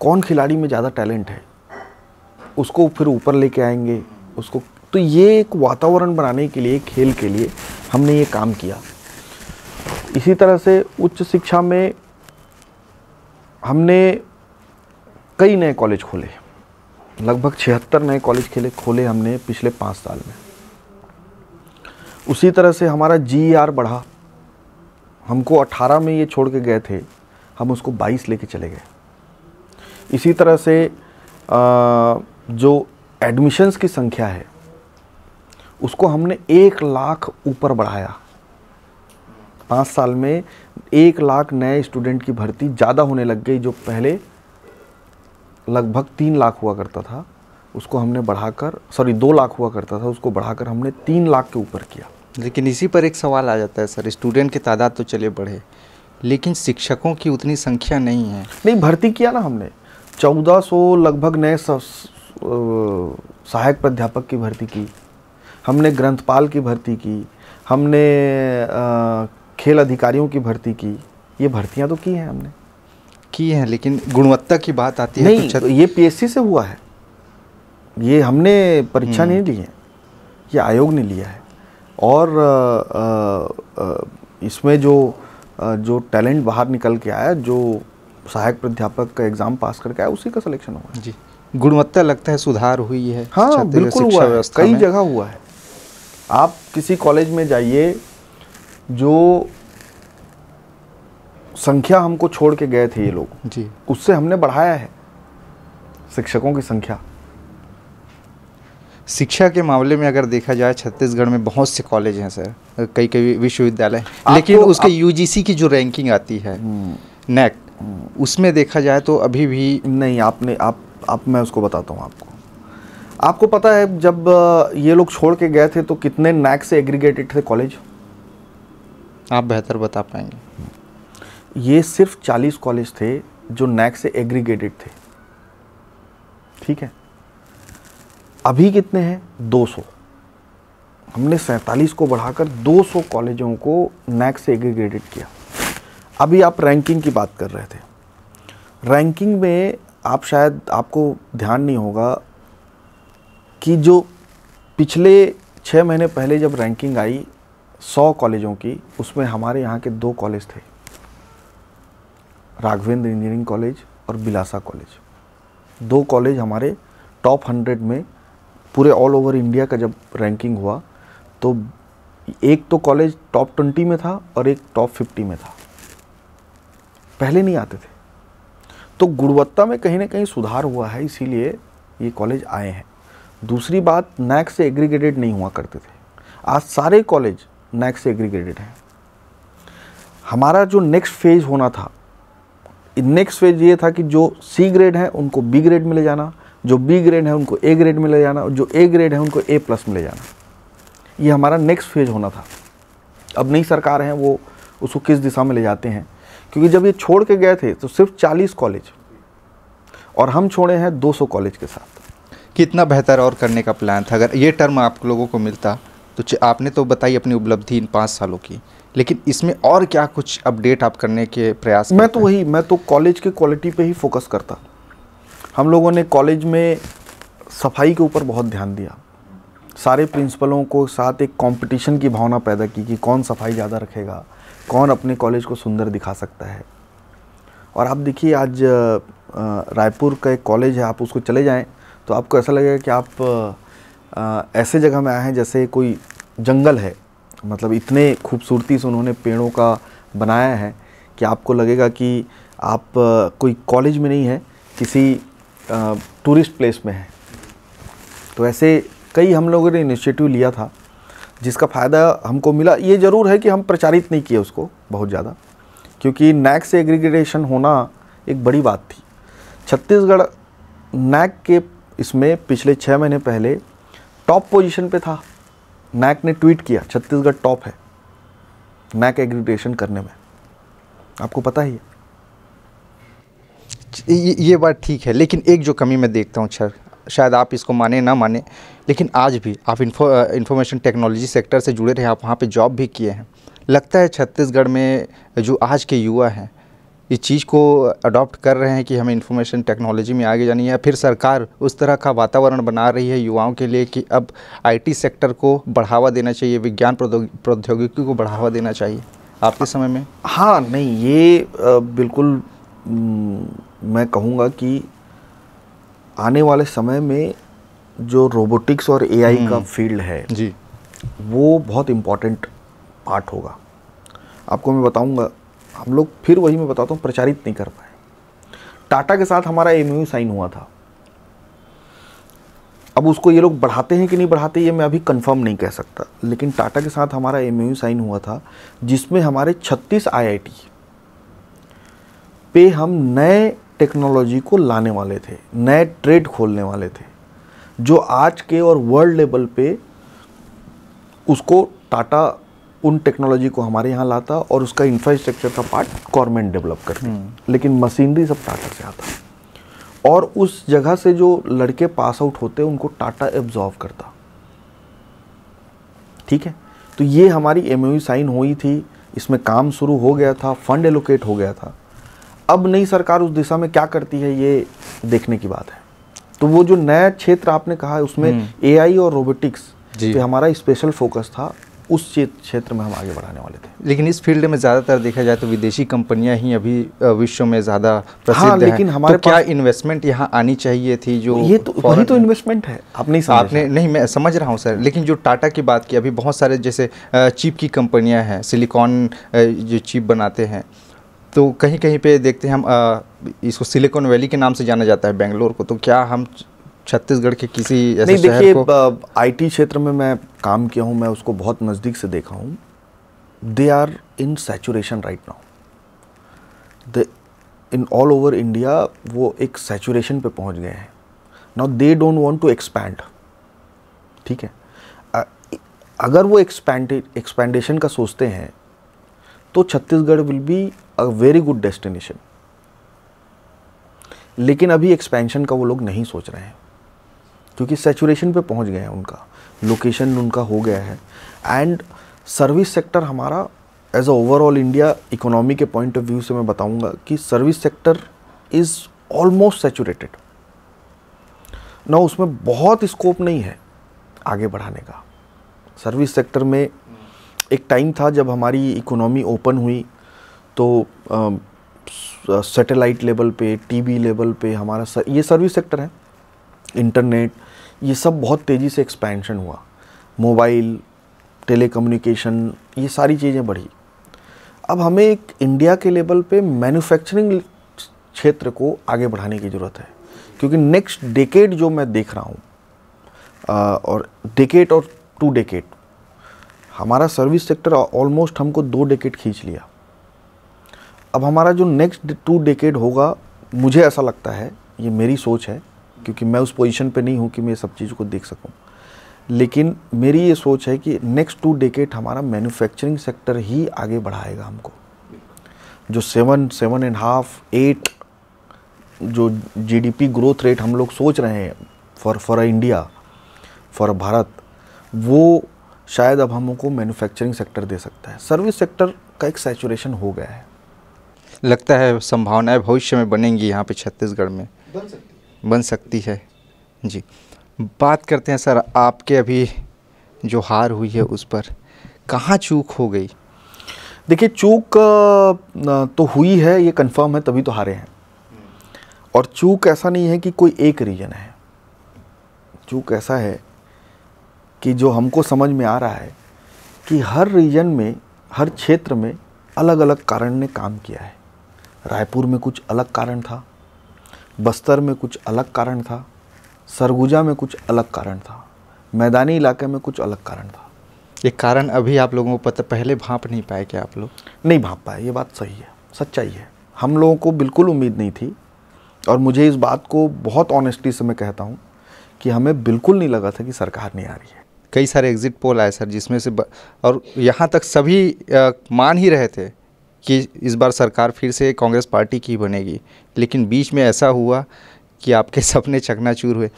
कौन खिलाड़ी में ज़्यादा टैलेंट है उसको फिर ऊपर लेके आएंगे उसको तो ये एक वातावरण बनाने के लिए खेल के लिए हमने ये काम किया इसी तरह से उच्च शिक्षा में हमने कई नए कॉलेज खोले लगभग छिहत्तर नए कॉलेज खेले खोले हमने पिछले पाँच साल में उसी तरह से हमारा जी आर e बढ़ा हमको 18 में ये छोड़ के गए थे हम उसको 22 लेके चले गए इसी तरह से आ, जो एडमिशन्स की संख्या है उसको हमने एक लाख ऊपर बढ़ाया पाँच साल में एक लाख नए स्टूडेंट की भर्ती ज़्यादा होने लग गई जो पहले लगभग तीन लाख हुआ करता था उसको हमने बढ़ाकर सॉरी दो लाख हुआ करता था उसको बढ़ाकर हमने तीन लाख के ऊपर किया लेकिन इसी पर एक सवाल आ जाता है सर स्टूडेंट की तादाद तो चले बढ़े लेकिन शिक्षकों की उतनी संख्या नहीं है नहीं भर्ती किया ना हमने चौदह लगभग नए सहायक प्राध्यापक की भर्ती की हमने ग्रंथपाल की भर्ती की हमने खेल अधिकारियों की भर्ती की ये भर्तियाँ तो की हैं हमने की हैं लेकिन गुणवत्ता की बात आती नहीं, है नहीं ये पीएससी से हुआ है ये हमने परीक्षा हम्म। नहीं ली है ये आयोग ने लिया है और इसमें जो जो टैलेंट बाहर निकल के आया जो सहायक प्राध्यापक का एग्ज़ाम पास करके आया उसी का सिलेक्शन हुआ जी गुणवत्ता लगता है सुधार हुई है हाँ बिल्कुल हुआ है कई जगह हुआ है आप किसी कॉलेज में जाइए जो संख्या हमको छोड़ के गए थे ये लोग जी उससे हमने बढ़ाया है शिक्षकों की संख्या शिक्षा के मामले में अगर देखा जाए छत्तीसगढ़ में बहुत से कॉलेज हैं सर कई कई विश्वविद्यालय लेकिन उसके यूजीसी की जो रैंकिंग आती है नेक हम्म। हम्म। उसमें देखा जाए तो अभी भी नहीं आपने आप आप मैं उसको बताता हूँ आपको आपको पता है जब ये लोग छोड़ के गए थे तो कितने नैक से एग्रीगेटेड थे कॉलेज आप बेहतर बता पाएंगे ये सिर्फ 40 कॉलेज थे जो नैक से एग्रीगेटेड थे ठीक है अभी कितने हैं 200 हमने सैंतालीस को बढ़ाकर 200 कॉलेजों को नैक से एग्रीगेटेड किया अभी आप रैंकिंग की बात कर रहे थे रैंकिंग में आप शायद आपको ध्यान नहीं होगा कि जो पिछले छः महीने पहले जब रैंकिंग आई सौ कॉलेजों की उसमें हमारे यहाँ के दो कॉलेज थे राघवेंद्र इंजीनियरिंग कॉलेज और बिलासा कॉलेज दो कॉलेज हमारे टॉप हंड्रेड में पूरे ऑल ओवर इंडिया का जब रैंकिंग हुआ तो एक तो कॉलेज टॉप ट्वेंटी में था और एक टॉप फिफ्टी में था पहले नहीं आते थे तो गुणवत्ता में कहीं ना कहीं सुधार हुआ है इसीलिए ये कॉलेज आए हैं दूसरी बात नैक से एग्रीगेटेड नहीं हुआ करते थे आज सारे कॉलेज नैक से एग्रीगेटेड हैं हमारा जो नेक्स्ट फेज होना था नेक्स्ट फेज ये था कि जो सी ग्रेड है उनको बी ग्रेड में ले जाना जो बी ग्रेड है उनको ए ग्रेड में ले जाना और जो ए ग्रेड है उनको ए प्लस में ले जाना ये हमारा नेक्स्ट फेज होना था अब नई सरकार है वो उसको किस दिशा में ले जाते हैं क्योंकि जब ये छोड़ के गए थे तो सिर्फ 40 कॉलेज और हम छोड़े हैं 200 कॉलेज के साथ कितना बेहतर और करने का प्लान था अगर ये टर्म आप लोगों को मिलता तो आपने तो बताई अपनी उपलब्धि इन पाँच सालों की लेकिन इसमें और क्या कुछ अपडेट आप करने के प्रयास मैं तो वही मैं तो कॉलेज के क्वालिटी पे ही फोकस करता हम लोगों ने कॉलेज में सफाई के ऊपर बहुत ध्यान दिया सारे प्रिंसिपलों को साथ एक कंपटीशन की भावना पैदा की कि कौन सफाई ज़्यादा रखेगा कौन अपने कॉलेज को सुंदर दिखा सकता है और आप देखिए आज रायपुर का एक कॉलेज है आप उसको चले जाएँ तो आपको ऐसा लगेगा कि आप ऐसे जगह में आए हैं जैसे कोई जंगल है मतलब इतने खूबसूरती से उन्होंने पेड़ों का बनाया है कि आपको लगेगा कि आप कोई कॉलेज में नहीं है किसी टूरिस्ट प्लेस में है तो ऐसे कई हम लोगों ने इनिशिएटिव लिया था जिसका फ़ायदा हमको मिला ये ज़रूर है कि हम प्रचारित नहीं किए उसको बहुत ज़्यादा क्योंकि नैक से एग्रीग्रेडेशन होना एक बड़ी बात थी छत्तीसगढ़ नैक के इसमें पिछले छः महीने पहले टॉप पोजीशन पे था नैक ने ट्वीट किया छत्तीसगढ़ टॉप है नैक एग्रीडेशन करने में आपको पता ही है ये, ये बात ठीक है लेकिन एक जो कमी मैं देखता हूँ सर अच्छा, शायद आप इसको माने ना माने लेकिन आज भी आप इन्फो इन्फॉर्मेशन टेक्नोलॉजी सेक्टर से जुड़े रहे आप वहाँ पे जॉब भी किए हैं लगता है छत्तीसगढ़ में जो आज के युवा हैं इस चीज़ को अडॉप्ट कर रहे हैं कि हमें इन्फॉर्मेशन टेक्नोलॉजी में आगे जानी है फिर सरकार उस तरह का वातावरण बना रही है युवाओं के लिए कि अब आईटी सेक्टर को बढ़ावा देना चाहिए विज्ञान प्रौद्योगिकी को बढ़ावा देना चाहिए आपके समय में हाँ नहीं ये बिल्कुल मैं कहूँगा कि आने वाले समय में जो रोबोटिक्स और ए का फील्ड हम्म। है जी वो बहुत इम्पॉर्टेंट पार्ट होगा आपको मैं बताऊँगा हम लोग फिर वही मैं बताता हूँ प्रचारित नहीं कर पाए टाटा के साथ हमारा एम साइन हुआ था अब उसको ये लोग बढ़ाते हैं कि नहीं बढ़ाते ये मैं अभी कंफर्म नहीं कह सकता लेकिन टाटा के साथ हमारा एम साइन हुआ था जिसमें हमारे 36 आईआईटी पे हम नए टेक्नोलॉजी को लाने वाले थे नए ट्रेड खोलने वाले थे जो आज के और वर्ल्ड लेवल पे उसको टाटा उन टेक्नोलॉजी को हमारे यहाँ लाता और उसका इंफ्रास्ट्रक्चर का पार्ट गवर्नमेंट डेवलप करती हम्म। लेकिन मशीनरी सब टाटा से आता और उस जगह से जो लड़के पास आउट होते उनको टाटा एब्जॉर्व करता ठीक है तो ये हमारी एम साइन हुई थी इसमें काम शुरू हो गया था फंड एलोकेट हो गया था अब नई सरकार उस दिशा में क्या करती है ये देखने की बात है तो वो जो नया क्षेत्र आपने कहा उसमें एआई हम्म। और रोबोटिक्स पे हमारा स्पेशल फोकस था उस क्षेत्र में हम आगे बढ़ाने वाले थे लेकिन इस फील्ड में ज़्यादातर देखा जाए तो विदेशी कंपनियां ही अभी विश्व में ज़्यादा हाँ, प्रसिद्ध हाँ, लेकिन हैं। तो हमारे तो क्या इन्वेस्टमेंट यहाँ आनी चाहिए थी जो ये तो वही तो इन्वेस्टमेंट है आप नहीं समझ आपने नहीं मैं समझ रहा हूँ सर लेकिन जो टाटा की बात की अभी बहुत सारे जैसे चिप की कंपनियाँ हैं सिलिकॉन जो चिप बनाते हैं तो कहीं कहीं पे देखते हैं हम इसको सिलिकॉन वैली के नाम से जाना जाता है बेंगलोर को तो क्या हम छत्तीसगढ़ के किसी ऐसे नहीं देखिए आईटी क्षेत्र में मैं काम किया हूँ मैं उसको बहुत नज़दीक से देखा हूँ they are in saturation right now the in all over India वो एक सेचुरेशन पे पहुँच गए हैं now they don't want to expand ठीक है अगर वो एक्सपैंड एक्सपैंडेशन का सोचते हैं तो Chhattisgarh will be a very good destination लेकिन अभी एक्सपेंशन का वो लोग नहीं सोच रहे हैं क्योंकि सेचुरेशन पे पहुंच गए हैं उनका लोकेशन उनका हो गया है एंड सर्विस सेक्टर हमारा as a overall India economy के पॉइंट ऑफ व्यू से मैं बताऊंगा कि service sector is almost saturated ना उसमें बहुत स्कोप नहीं है आगे बढ़ाने का सर्विस सेक्टर में एक टाइम था जब हमारी इकोनॉमी ओपन हुई तो सैटेलाइट लेवल पे टीवी लेवल पे हमारा सर, ये सर्विस सेक्टर है इंटरनेट ये सब बहुत तेज़ी से एक्सपेंशन हुआ मोबाइल टेलीकम्युनिकेशन ये सारी चीज़ें बढ़ी अब हमें एक इंडिया के लेवल पे मैन्युफैक्चरिंग क्षेत्र को आगे बढ़ाने की ज़रूरत है क्योंकि नेक्स्ट डेकेड जो मैं देख रहा हूँ और डेकेड और टू डेकेड हमारा सर्विस सेक्टर ऑलमोस्ट हमको दो डेकेड खींच लिया अब हमारा जो नेक्स्ट टू डेकेड होगा मुझे ऐसा लगता है ये मेरी सोच है क्योंकि मैं उस पोजीशन पे नहीं हूँ कि मैं सब चीज़ को देख सकूँ लेकिन मेरी ये सोच है कि नेक्स्ट टू डेकेट हमारा मैन्युफैक्चरिंग सेक्टर ही आगे बढ़ाएगा हमको जो seven seven and half eight जो जीडीपी ग्रोथ रेट हम लोग सोच रहे हैं for for India for Bharat वो शायद अब हमको मैन्युफैक्चरिंग सेक्टर दे सकता है सर्विस सेक्टर का एक सेचुरेशन हो गया है लगता है संभावनाएं भविष्य में बनेंगी यहाँ पे छत्तीसगढ़ में बन सकती बन सकती है जी बात करते हैं सर आपके अभी जो हार हुई है उस पर कहाँ चूक हो गई देखिए चूक तो हुई है ये कंफर्म है तभी तो हारे हैं और चूक ऐसा नहीं है कि कोई एक रीजन है चूक ऐसा है कि जो हमको समझ में आ रहा है कि हर रीजन में हर क्षेत्र में अलग अलग कारण ने काम किया है रायपुर में कुछ अलग कारण था बस्तर में कुछ अलग कारण था सरगुजा में कुछ अलग कारण था मैदानी इलाके में कुछ अलग कारण था ये कारण अभी आप लोगों को पता पहले भाप नहीं पाए क्या आप लोग नहीं भाप पाए ये बात सही है सच्चाई है हम लोगों को बिल्कुल उम्मीद नहीं थी और मुझे इस बात को बहुत ऑनेस्टी से मैं कहता हूँ कि हमें बिल्कुल नहीं लगा था कि सरकार नहीं आ रही है कई सारे एग्ज़िट पोल आए सर जिसमें से ब... और यहाँ तक सभी आ, मान ही रहे थे कि इस बार सरकार फिर से कांग्रेस पार्टी की बनेगी लेकिन बीच में ऐसा हुआ कि आपके सपने चकनाचूर हुए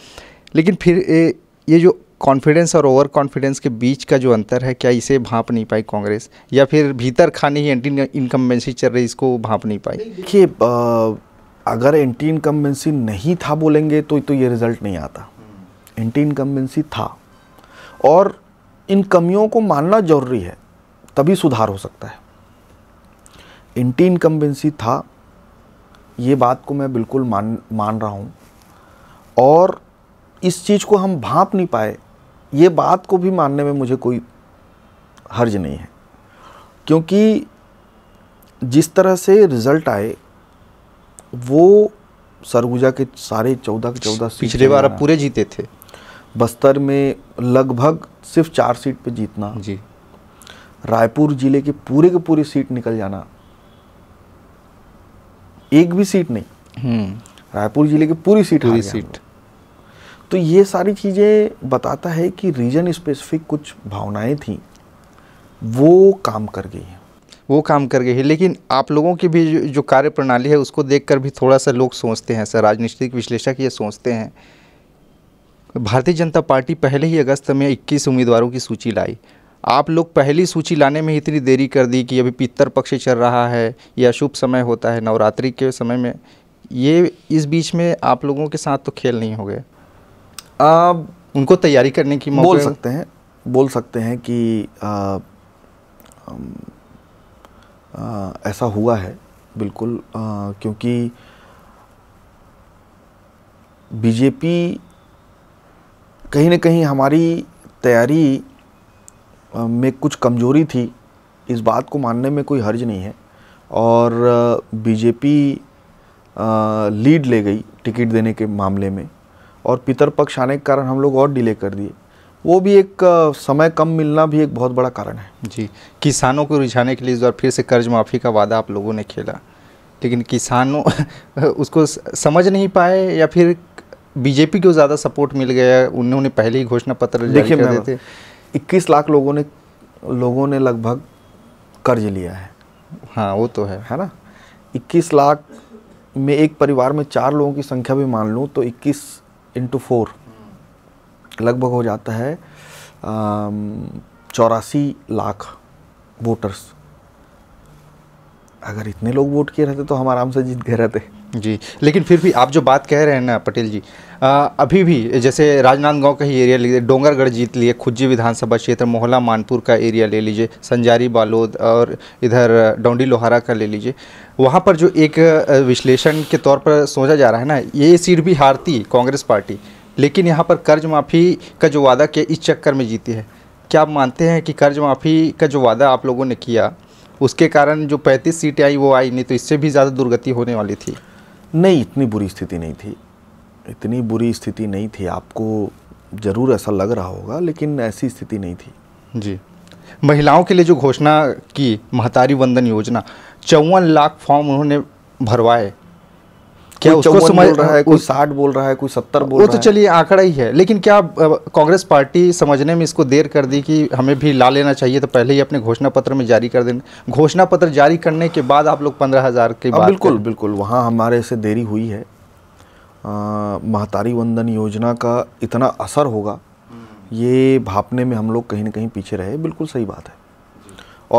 लेकिन फिर ए, ये जो कॉन्फिडेंस और ओवर कॉन्फिडेंस के बीच का जो अंतर है क्या इसे भाप नहीं पाई कांग्रेस या फिर भीतर खाने ही एंटी इनकम्बेंसी चल रही इसको भाप नहीं पाई देखिए अगर एंटी इनकम्बेंसी नहीं था बोलेंगे तो तो ये रिज़ल्ट नहीं आता एंटी इनकम्बेंसी था और इन कमियों को मानना जरूरी है तभी सुधार हो सकता है एंटी इनकम्बेंसी था ये बात को मैं बिल्कुल मान मान रहा हूँ और इस चीज़ को हम भाप नहीं पाए ये बात को भी मानने में मुझे कोई हर्ज नहीं है क्योंकि जिस तरह से रिज़ल्ट आए वो सरगुजा के सारे चौदह के चौदह पिछले बार आप पूरे जीते थे बस्तर में लगभग सिर्फ चार सीट पे जीतना जी रायपुर ज़िले के पूरे के पूरी सीट निकल जाना एक भी सीट नहीं हम्म। रायपुर जिले की पूरी सीट पूरी सीट तो ये सारी चीज़ें बताता है कि रीजन स्पेसिफिक कुछ भावनाएं थी वो काम कर गई है वो काम कर गई है लेकिन आप लोगों की भी जो कार्य प्रणाली है उसको देखकर भी थोड़ा सा लोग सोचते हैं सर राजनीतिक विश्लेषक ये सोचते हैं भारतीय जनता पार्टी पहले ही अगस्त में 21 उम्मीदवारों की सूची लाई आप लोग पहली सूची लाने में इतनी देरी कर दी कि अभी पितर पक्ष चल रहा है या शुभ समय होता है नवरात्रि के समय में ये इस बीच में आप लोगों के साथ तो खेल नहीं हो गए आप उनको तैयारी करने की बोल सकते हैं बोल सकते हैं कि आ, आ, आ, ऐसा हुआ है बिल्कुल आ, क्योंकि बीजेपी कहीं ना कहीं हमारी तैयारी में कुछ कमजोरी थी इस बात को मानने में कोई हर्ज नहीं है और बीजेपी लीड ले गई टिकट देने के मामले में और पितर पक्ष आने के कारण हम लोग और डिले कर दिए वो भी एक समय कम मिलना भी एक बहुत बड़ा कारण है जी किसानों को रिझाने के लिए इस बार फिर से कर्ज माफ़ी का वादा आप लोगों ने खेला लेकिन किसानों उसको समझ नहीं पाए या फिर बीजेपी को ज़्यादा सपोर्ट मिल गया उन्होंने पहले ही घोषणा पत्र थे 21 लाख लोगों ने लोगों ने लगभग कर्ज लिया है हाँ वो तो है है ना 21 लाख में एक परिवार में चार लोगों की संख्या भी मान लूँ तो 21 इंटू फोर लगभग हो जाता है चौरासी लाख वोटर्स अगर इतने लोग वोट किए रहते तो हम आराम से जीत गए रहते जी लेकिन फिर भी आप जो बात कह रहे हैं ना पटेल जी आ, अभी भी जैसे राजनांदगांव का ही एरिया ले लीजिए डोंगरगढ़ जीत लिए खुज्जी विधानसभा क्षेत्र मोहला मानपुर का एरिया ले लीजिए संजारी बालोद और इधर डोंडी लोहारा का ले लीजिए वहाँ पर जो एक विश्लेषण के तौर पर सोचा जा रहा है ना ये सीट भी हारती कांग्रेस पार्टी लेकिन यहाँ पर कर्ज माफ़ी का जो वादा किया इस चक्कर में जीती है क्या आप मानते हैं कि कर्ज माफ़ी का जो वादा आप लोगों ने किया उसके कारण जो पैंतीस सीटें आई वो आई नहीं तो इससे भी ज़्यादा दुर्गति होने वाली थी नहीं इतनी बुरी स्थिति नहीं थी इतनी बुरी स्थिति नहीं थी आपको ज़रूर ऐसा लग रहा होगा लेकिन ऐसी स्थिति नहीं थी जी महिलाओं के लिए जो घोषणा की महतारी वंदन योजना चौवन लाख फॉर्म उन्होंने भरवाए क्या उसको समझ बोल रहा है कोई साठ बोल रहा है कोई सत्तर बोल वो तो चलिए आंकड़ा ही है लेकिन क्या कांग्रेस पार्टी समझने में इसको देर कर दी कि हमें भी ला लेना चाहिए तो पहले ही अपने घोषणा पत्र में जारी कर देना घोषणा पत्र जारी करने के बाद आप लोग पंद्रह हज़ार के बाद बिल्कुल बिल्कुल वहाँ हमारे से देरी हुई है महतारी वंदन योजना का इतना असर होगा ये भापने में हम लोग कहीं ना कहीं पीछे रहे बिल्कुल सही बात है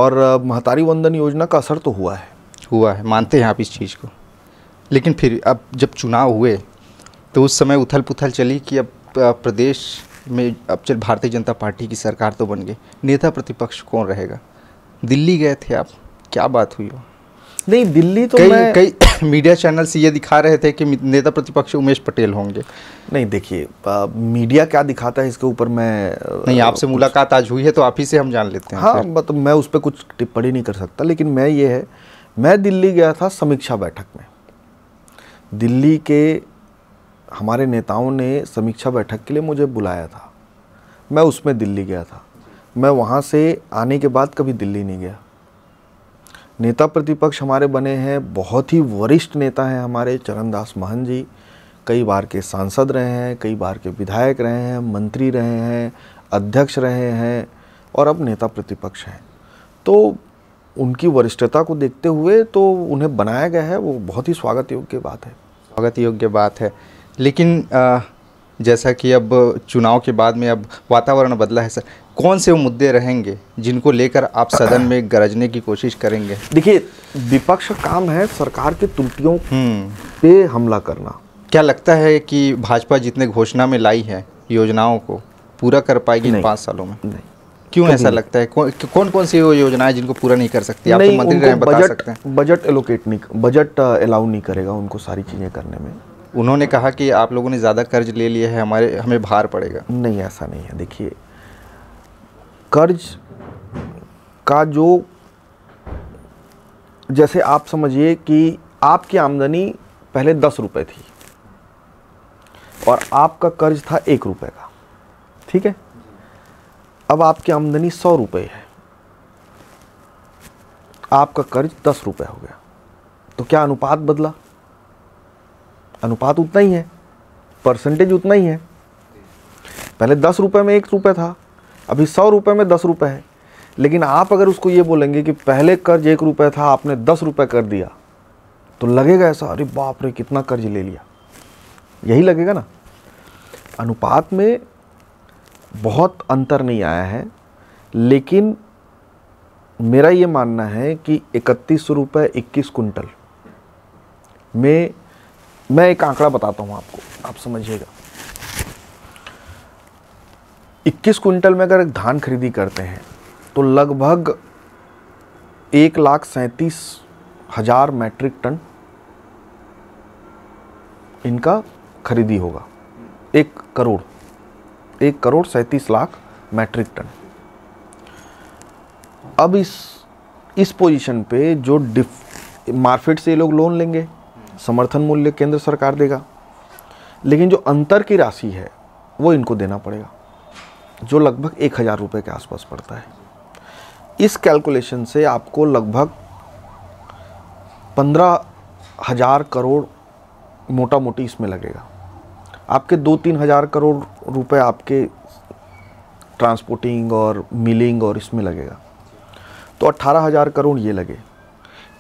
और महतारी वंदन योजना का असर तो हुआ है हुआ है मानते हैं आप इस चीज़ को लेकिन फिर अब जब चुनाव हुए तो उस समय उथल पुथल चली कि अब प्रदेश में अब चल भारतीय जनता पार्टी की सरकार तो बन गई नेता प्रतिपक्ष कौन रहेगा दिल्ली गए थे आप क्या बात हुई नहीं दिल्ली तो कई कई मीडिया चैनल्स ये दिखा रहे थे कि नेता प्रतिपक्ष उमेश पटेल होंगे नहीं देखिए मीडिया क्या दिखाता है इसके ऊपर मैं नहीं आपसे मुलाकात आज हुई है तो आप ही से हम जान लेते हैं हाँ मतलब मैं उस पर कुछ टिप्पणी नहीं कर सकता लेकिन मैं ये है मैं दिल्ली गया था समीक्षा बैठक में दिल्ली के हमारे नेताओं ने समीक्षा बैठक के लिए मुझे बुलाया था मैं उसमें दिल्ली गया था मैं वहाँ से आने के बाद कभी दिल्ली नहीं गया नेता प्रतिपक्ष हमारे बने हैं बहुत ही वरिष्ठ नेता हैं हमारे चरणदास महन जी कई बार के सांसद रहे हैं कई बार के विधायक रहे हैं मंत्री रहे हैं अध्यक्ष रहे हैं और अब नेता प्रतिपक्ष हैं तो उनकी वरिष्ठता को देखते हुए तो उन्हें बनाया गया है वो बहुत ही स्वागत योग्य बात है स्वागत योग्य बात है लेकिन आ, जैसा कि अब चुनाव के बाद में अब वातावरण बदला है सर कौन से वो मुद्दे रहेंगे जिनको लेकर आप सदन में गरजने की कोशिश करेंगे देखिए विपक्ष का काम है सरकार की त्रुटियों हम्म। पे हमला करना क्या लगता है कि भाजपा जितने घोषणा में लाई है योजनाओं को पूरा कर पाएगी पाँच सालों में नहीं क्यों ऐसा लगता है कौन कौन सी वो योजनाएं जिनको पूरा नहीं कर सकती आप तो मंत्री बता सकते हैं बजट एलोकेट नहीं बजट अलाउ uh, नहीं करेगा उनको सारी चीज़ें करने में उन्होंने कहा कि आप लोगों ने ज़्यादा कर्ज ले लिया है हमारे हमें भार पड़ेगा नहीं ऐसा नहीं है देखिए कर्ज का जो जैसे आप समझिए कि आपकी आमदनी पहले दस रुपये थी और आपका कर्ज था एक रुपये का ठीक है अब आपकी आमदनी सौ रुपये है आपका कर्ज दस रुपये हो गया तो क्या अनुपात बदला अनुपात उतना ही है परसेंटेज उतना ही है पहले दस रुपये में एक रुपये था अभी सौ रुपये में दस रुपये है लेकिन आप अगर उसको ये बोलेंगे कि पहले कर्ज एक रुपये था आपने दस रुपये कर दिया तो लगेगा ऐसा अरे बाप रे कितना कर्ज ले लिया यही लगेगा ना अनुपात में बहुत अंतर नहीं आया है लेकिन मेरा ये मानना है कि इकतीस रुपये इक्कीस कुंटल में मैं एक आंकड़ा बताता हूँ आपको आप समझिएगा 21 कुंटल में अगर एक धान खरीदी करते हैं तो लगभग एक लाख सैंतीस हज़ार मैट्रिक टन इनका खरीदी होगा एक करोड़ एक करोड़ सैंतीस लाख मैट्रिक टन अब इस इस पोजीशन पे जो डिफ मार्केट से ये लोग लोन लेंगे समर्थन मूल्य केंद्र सरकार देगा लेकिन जो अंतर की राशि है वो इनको देना पड़ेगा जो लगभग एक हज़ार रुपये के आसपास पड़ता है इस कैलकुलेशन से आपको लगभग पंद्रह हज़ार करोड़ मोटा मोटी इसमें लगेगा आपके दो तीन हज़ार करोड़ रुपए आपके ट्रांसपोर्टिंग और मिलिंग और इसमें लगेगा तो अट्ठारह हज़ार करोड़ ये लगे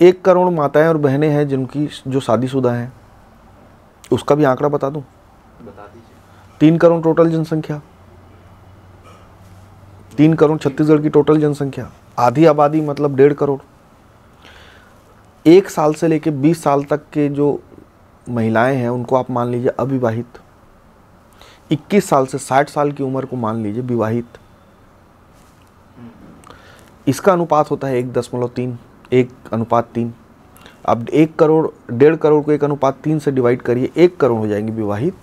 एक करोड़ माताएं और बहनें हैं जिनकी जो शादीशुदा हैं उसका भी आंकड़ा बता दूं बता दीजिए तीन करोड़ टोटल जनसंख्या तीन करोड़ छत्तीसगढ़ की टोटल जनसंख्या आधी आबादी मतलब डेढ़ करोड़ एक साल से लेकर बीस साल तक के जो महिलाएं हैं उनको आप मान लीजिए अविवाहित इक्कीस साल से साठ साल की उम्र को मान लीजिए विवाहित इसका अनुपात होता है एक दशमलव तीन एक अनुपात तीन अब एक करोड़ डेढ़ करोड़ को एक अनुपात तीन से डिवाइड करिए एक करोड़ हो जाएंगे विवाहित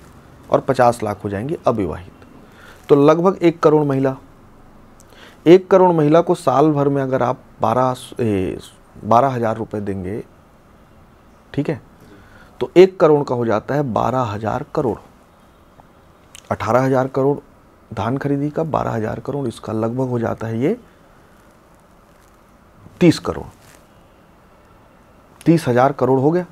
और पचास लाख हो जाएंगे अविवाहित तो लगभग एक करोड़ महिला एक करोड़ महिला को साल भर में अगर आप बारह बारह हज़ार रुपये देंगे ठीक है तो एक करोड़ का हो जाता है बारह हज़ार करोड़ अठारह हज़ार करोड़ धान खरीदी का बारह हज़ार करोड़ इसका लगभग हो जाता है ये तीस करोड़ तीस हज़ार करोड़ हो गया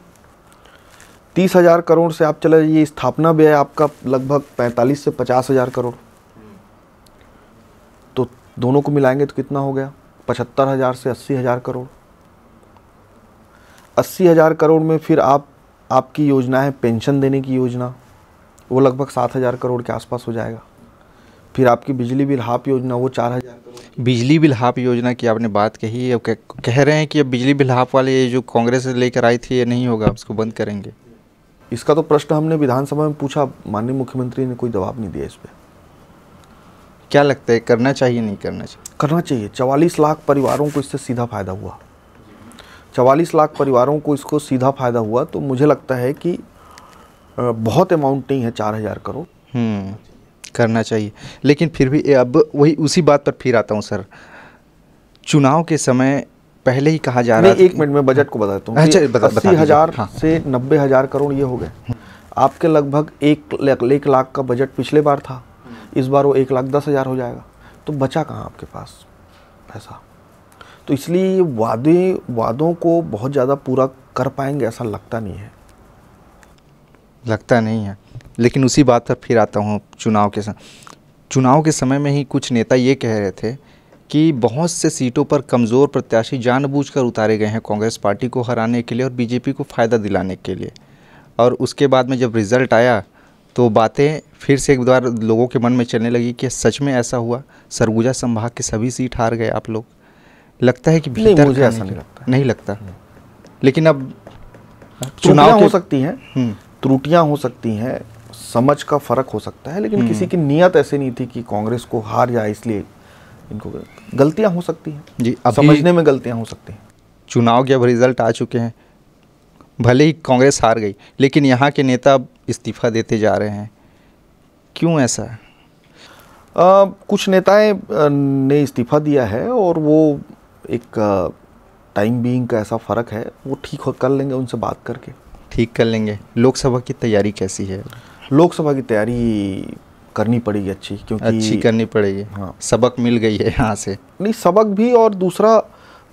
तीस हज़ार करोड़ से आप चले जाइए स्थापना व्यय आपका लगभग पैंतालीस से पचास हज़ार करोड़ तो दोनों को मिलाएंगे तो कितना हो गया पचहत्तर हज़ार से अस्सी हज़ार करोड़ अस्सी हज़ार करोड़ में फिर आप आपकी योजना है पेंशन देने की योजना वो लगभग सात हज़ार करोड़ के आसपास हो जाएगा फिर आपकी बिजली बिल हाफ योजना वो चार हज़ार बिजली बिल हाफ योजना की आपने बात कही अब कह रहे हैं कि अब बिजली बिल हाफ वाले जो कांग्रेस लेकर आई थी ये नहीं होगा उसको बंद करेंगे इसका तो प्रश्न हमने विधानसभा में पूछा माननीय मुख्यमंत्री ने कोई जवाब नहीं दिया इस पर क्या लगता है करना चाहिए नहीं करना चाहिए करना चाहिए चवालीस लाख परिवारों को इससे सीधा फायदा हुआ चवालीस लाख परिवारों को इसको सीधा फायदा हुआ तो मुझे लगता है कि बहुत अमाउंट नहीं है चार हज़ार करोड़ हम्म, करना चाहिए लेकिन फिर भी अब वही उसी बात पर फिर आता हूँ सर चुनाव के समय पहले ही कहा जा रहा है एक मिनट में बजट को बताता हूँ हाँ, अच्छा, अस्सी हज़ार हाँ। से नब्बे हज़ार करोड़ ये हो गए आपके लगभग एक एक लाख का बजट पिछले बार था इस बार वो एक लाख दस हज़ार हो जाएगा तो बचा कहाँ आपके पास ऐसा तो इसलिए वादे वादों को बहुत ज़्यादा पूरा कर पाएंगे ऐसा लगता नहीं है लगता नहीं है लेकिन उसी बात पर फिर आता हूँ चुनाव के समय चुनाव के समय में ही कुछ नेता ये कह रहे थे कि बहुत से सीटों पर कमज़ोर प्रत्याशी जानबूझकर उतारे गए हैं कांग्रेस पार्टी को हराने के लिए और बीजेपी को फ़ायदा दिलाने के लिए और उसके बाद में जब रिज़ल्ट आया तो बातें फिर से एक बार लोगों के मन में चलने लगी कि सच में ऐसा हुआ सरगुजा संभाग के सभी सीट हार गए आप लोग लगता है कि भीतर मुझे ऐसा नहीं लगता नहीं लगता लेकिन अब हाँ, चुनाव हो सकती हैं हम्म। त्रुटियां हो सकती हैं समझ का फ़र्क हो सकता है लेकिन किसी हम्म। की नीयत ऐसी नहीं थी कि कांग्रेस को हार जाए इसलिए इनको गलतियां हो सकती हैं जी समझने में गलतियां हो सकती हैं चुनाव के अब रिजल्ट आ चुके हैं भले ही कांग्रेस हार गई लेकिन यहाँ के नेता अब इस्तीफा देते जा रहे हैं क्यों ऐसा है आ, कुछ नेताएं ने इस्तीफा दिया है और वो एक टाइम बीइंग का ऐसा फ़र्क है वो ठीक कर लेंगे उनसे बात करके ठीक कर लेंगे लोकसभा की तैयारी कैसी है लोकसभा की तैयारी करनी पड़ेगी अच्छी क्योंकि अच्छी करनी पड़ेगी हाँ सबक मिल गई है यहाँ से नहीं सबक भी और दूसरा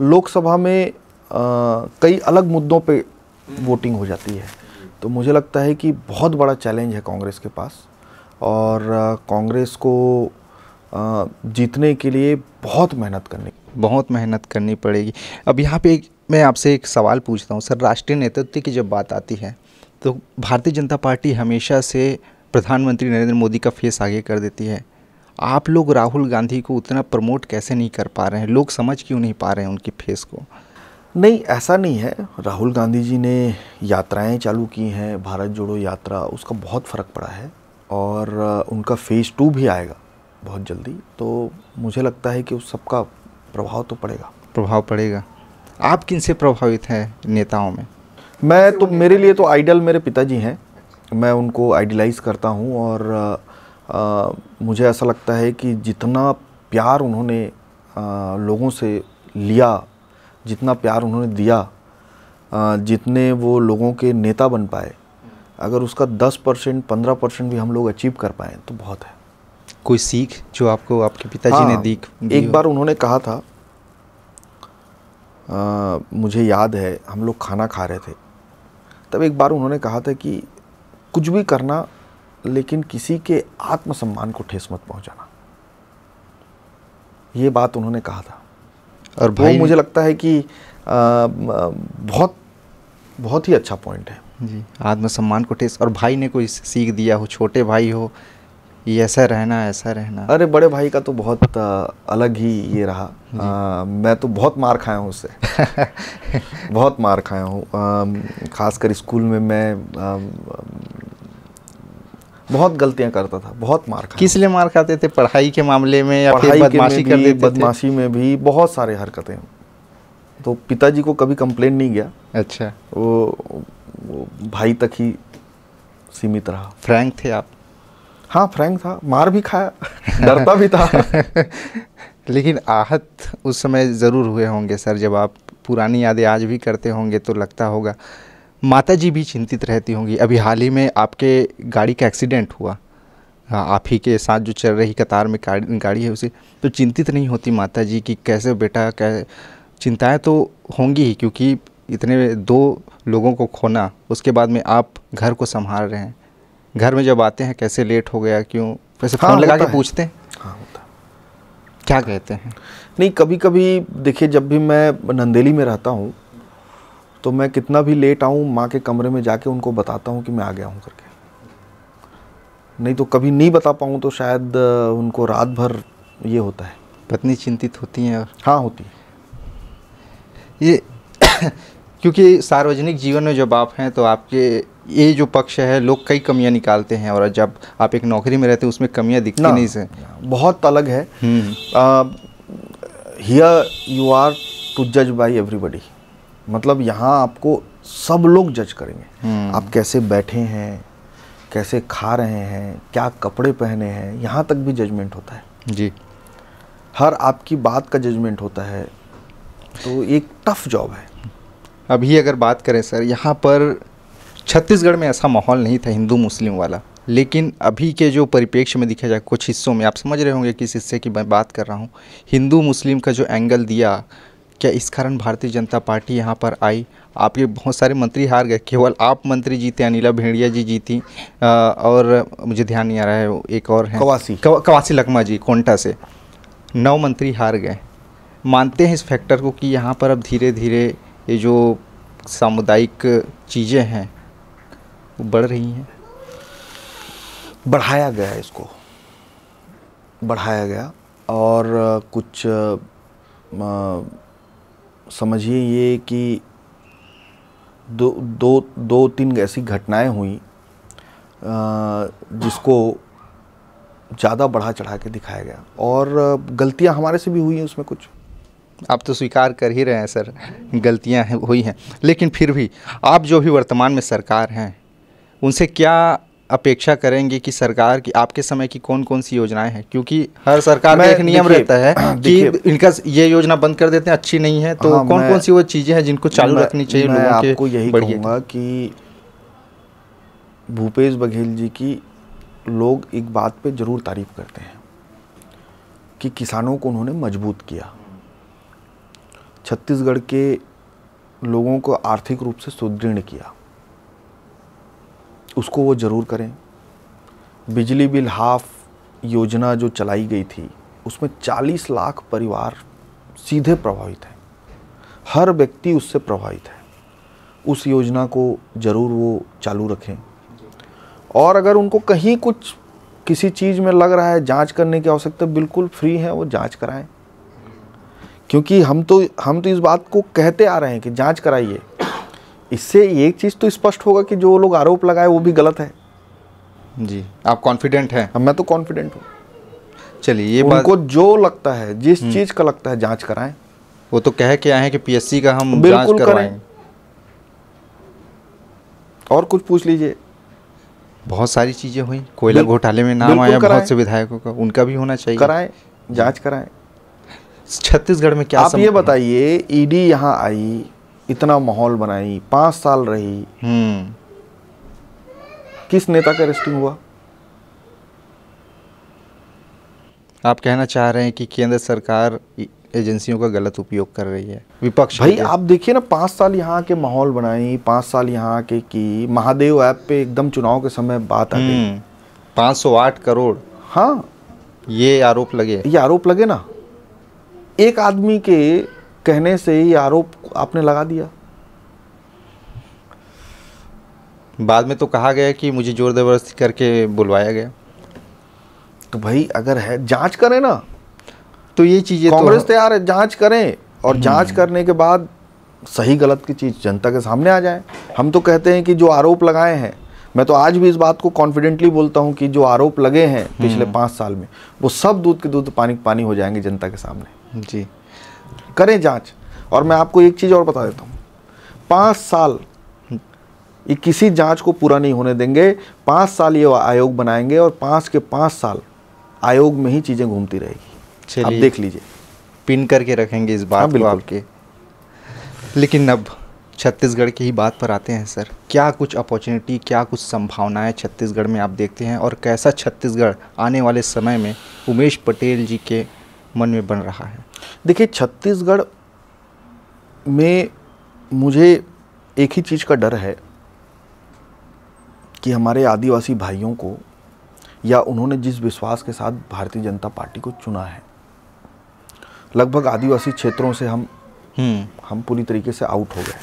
लोकसभा में आ, कई अलग मुद्दों पे वोटिंग हो जाती है तो मुझे लगता है कि बहुत बड़ा चैलेंज है कांग्रेस के पास और कांग्रेस को आ, जीतने के लिए बहुत मेहनत करनी बहुत मेहनत करनी पड़ेगी अब यहाँ पे एक मैं आपसे एक सवाल पूछता हूँ सर राष्ट्रीय नेतृत्व की जब बात आती है तो भारतीय जनता पार्टी हमेशा से प्रधानमंत्री नरेंद्र मोदी का फेस आगे कर देती है आप लोग राहुल गांधी को उतना प्रमोट कैसे नहीं कर पा रहे हैं लोग समझ क्यों नहीं पा रहे हैं उनके फेस को नहीं ऐसा नहीं है राहुल गांधी जी ने यात्राएं चालू की हैं भारत जोड़ो यात्रा उसका बहुत फ़र्क पड़ा है और उनका फ़ेज़ टू भी आएगा बहुत जल्दी तो मुझे लगता है कि उस सबका प्रभाव तो पड़ेगा प्रभाव पड़ेगा आप किन से प्रभावित हैं नेताओं में मैं तो मेरे लिए तो आइडल मेरे पिताजी हैं मैं उनको आइडलाइज करता हूँ और आ, मुझे ऐसा लगता है कि जितना प्यार उन्होंने आ, लोगों से लिया जितना प्यार उन्होंने दिया आ, जितने वो लोगों के नेता बन पाए अगर उसका 10 परसेंट पंद्रह परसेंट भी हम लोग अचीव कर पाए तो बहुत है कोई सीख जो आपको आपके पिताजी हाँ, ने दी एक बार उन्होंने कहा था आ, मुझे याद है हम लोग खाना खा रहे थे तब एक बार उन्होंने कहा था कि कुछ भी करना लेकिन किसी के आत्मसम्मान को ठेस मत पहुंचाना ये बात उन्होंने कहा था और भाई मुझे लगता है कि आ, बहुत बहुत ही अच्छा पॉइंट है जी आत्मसम्मान को ठेस और भाई ने कोई सीख दिया हो छोटे भाई हो ऐसा रहना ऐसा रहना अरे बड़े भाई का तो बहुत अलग ही ये रहा आ, मैं तो बहुत मार खाया हूँ उससे बहुत मार खाया हूँ खासकर स्कूल में मैं आ, बहुत गलतियां करता था बहुत मार किस लिए मार खाते थे पढ़ाई के मामले में या पढ़ाई बदमाशी कर बदमाशी में भी बहुत सारे हरकतें तो पिताजी को कभी कंप्लेन नहीं गया अच्छा वो, वो भाई तक ही सीमित रहा फ्रैंक थे आप हाँ फ्रैंक था मार भी खाया डरता भी था लेकिन आहत उस समय ज़रूर हुए होंगे सर जब आप पुरानी यादें आज भी करते होंगे तो लगता होगा माता जी भी चिंतित रहती होंगी अभी हाल ही में आपके गाड़ी का एक्सीडेंट हुआ हाँ, आप ही के साथ जो चल रही कतार में गाड़ी है उसे तो चिंतित नहीं होती माता जी कि कैसे बेटा कै चिंताएं तो होंगी ही क्योंकि इतने दो लोगों को खोना उसके बाद में आप घर को संभाल रहे हैं घर में जब आते हैं कैसे लेट हो गया क्यों वैसे फ़ोन हाँ, लगा के पूछते हैं हाँ होता क्या कहते हैं नहीं कभी कभी देखिए जब भी मैं नंदेली में रहता हूँ तो मैं कितना भी लेट आऊँ माँ के कमरे में जाके उनको बताता हूँ कि मैं आ गया हूँ करके नहीं तो कभी नहीं बता पाऊँ तो शायद उनको रात भर ये होता है पत्नी चिंतित होती हैं और हाँ होती है ये क्योंकि सार्वजनिक जीवन में जब आप हैं तो आपके ये जो पक्ष है लोग कई कमियां निकालते हैं और जब आप एक नौकरी में रहते हैं उसमें कमियां दिखती नहीं से बहुत अलग है हियर यू आर टू जज बाई एवरीबडी मतलब यहाँ आपको सब लोग जज करेंगे हम्म। आप कैसे बैठे हैं कैसे खा रहे हैं क्या कपड़े पहने हैं यहाँ तक भी जजमेंट होता है जी हर आपकी बात का जजमेंट होता है तो एक टफ जॉब है अभी अगर बात करें सर यहाँ पर छत्तीसगढ़ में ऐसा माहौल नहीं था हिंदू मुस्लिम वाला लेकिन अभी के जो परिप्रेक्ष्य में देखा जाए कुछ हिस्सों में आप समझ रहे होंगे किस हिस्से की मैं बात कर रहा हूँ हिंदू मुस्लिम का जो एंगल दिया क्या इस कारण भारतीय जनता पार्टी यहाँ पर आई आपके बहुत सारे मंत्री हार गए केवल आप मंत्री जीते अनिला भेड़िया जी जीती और मुझे ध्यान नहीं आ रहा है एक और है कवासी कवासी लकमा जी कोंटा से नौ मंत्री हार गए मानते हैं इस फैक्टर को कि यहाँ पर अब धीरे धीरे ये जो सामुदायिक चीज़ें हैं वो बढ़ रही हैं बढ़ाया गया इसको बढ़ाया गया और कुछ समझिए ये कि दो दो दो तीन ऐसी घटनाएं हुई जिसको ज़्यादा बढ़ा चढ़ा के दिखाया गया और गलतियां हमारे से भी हुई हैं उसमें कुछ आप तो स्वीकार कर ही रहे हैं सर गलतियां हुई हैं लेकिन फिर भी आप जो भी वर्तमान में सरकार हैं उनसे क्या अपेक्षा करेंगे कि सरकार की आपके समय की कौन कौन सी योजनाएं हैं क्योंकि हर सरकार में एक नियम रहता है कि इनका ये योजना बंद कर देते हैं अच्छी नहीं है तो हाँ, कौन कौन सी वो चीज़ें हैं जिनको चालू रखनी चाहिए मैं लोगों आपको यही कहूंगा कि भूपेश बघेल जी की लोग एक बात पे ज़रूर तारीफ करते हैं कि किसानों को उन्होंने मजबूत किया छत्तीसगढ़ के लोगों को आर्थिक रूप से सुदृढ़ किया उसको वो ज़रूर करें बिजली बिल हाफ योजना जो चलाई गई थी उसमें 40 लाख परिवार सीधे प्रभावित हैं हर व्यक्ति उससे प्रभावित है उस योजना को ज़रूर वो चालू रखें और अगर उनको कहीं कुछ किसी चीज़ में लग रहा है जांच करने की आवश्यकता बिल्कुल फ्री है वो जांच कराएं क्योंकि हम तो हम तो इस बात को कहते आ रहे हैं कि जांच कराइए इससे एक चीज़ तो स्पष्ट होगा कि जो लोग आरोप लगाए वो भी गलत है जी आप कॉन्फिडेंट हैं हाँ, मैं तो कॉन्फिडेंट हूँ चलिए ये उनको बात... जो लगता है जिस हम्म। चीज़ का लगता है जांच कराएं वो तो कह के आए हैं कि पीएससी का हम जांच करवाएंगे और कुछ पूछ लीजिए बहुत सारी चीज़ें हुई कोयला घोटाले में नाम आया बहुत से विधायकों का उनका भी होना चाहिए कराएं जांच कराएं छत्तीसगढ़ में क्या आप ये बताइए ईडी यहाँ आई इतना माहौल बनाई पांच साल रही हम्म। किस नेता का अरेस्टिंग हुआ आप कहना चाह रहे हैं कि केंद्र सरकार एजेंसियों का गलत उपयोग कर रही है विपक्ष भाई आप देखिए ना पांच साल यहाँ के माहौल बनाई पांच साल यहाँ के की महादेव ऐप पे एकदम चुनाव के समय बात आ गई हम्म। पांच सौ आठ करोड़ हाँ ये आरोप लगे ये आरोप लगे ना एक आदमी के कहने से ही आरोप आपने लगा दिया बाद में तो कहा गया कि मुझे जोर जबरदस्ती करके बुलवाया गया तो भाई अगर है जांच करें ना तो ये चीज़ें तो कांग्रेस तो तैयार है जांच करें और हम्म। जांच करने के बाद सही गलत की चीज़ जनता के सामने आ जाए हम तो कहते हैं कि जो आरोप लगाए हैं मैं तो आज भी इस बात को कॉन्फिडेंटली बोलता हूं कि जो आरोप लगे हैं पिछले हम्म। पांच साल में वो सब दूध के दूध पानी पानी हो जाएंगे जनता के सामने जी करें जांच और मैं आपको एक चीज़ और बता देता हूँ पाँच साल ये किसी जांच को पूरा नहीं होने देंगे पाँच साल ये आयोग बनाएंगे और पाँच के पाँच साल आयोग में ही चीज़ें घूमती रहेगी आप देख लीजिए पिन करके रखेंगे इस बात हाँ, को आपके लेकिन अब छत्तीसगढ़ की ही बात पर आते हैं सर क्या कुछ अपॉर्चुनिटी क्या कुछ संभावनाएं छत्तीसगढ़ में आप देखते हैं और कैसा छत्तीसगढ़ आने वाले समय में उमेश पटेल जी के मन में बन रहा है देखिए छत्तीसगढ़ में मुझे एक ही चीज़ का डर है कि हमारे आदिवासी भाइयों को या उन्होंने जिस विश्वास के साथ भारतीय जनता पार्टी को चुना है लगभग आदिवासी क्षेत्रों से हम हम्म। हम पूरी तरीके से आउट हो गए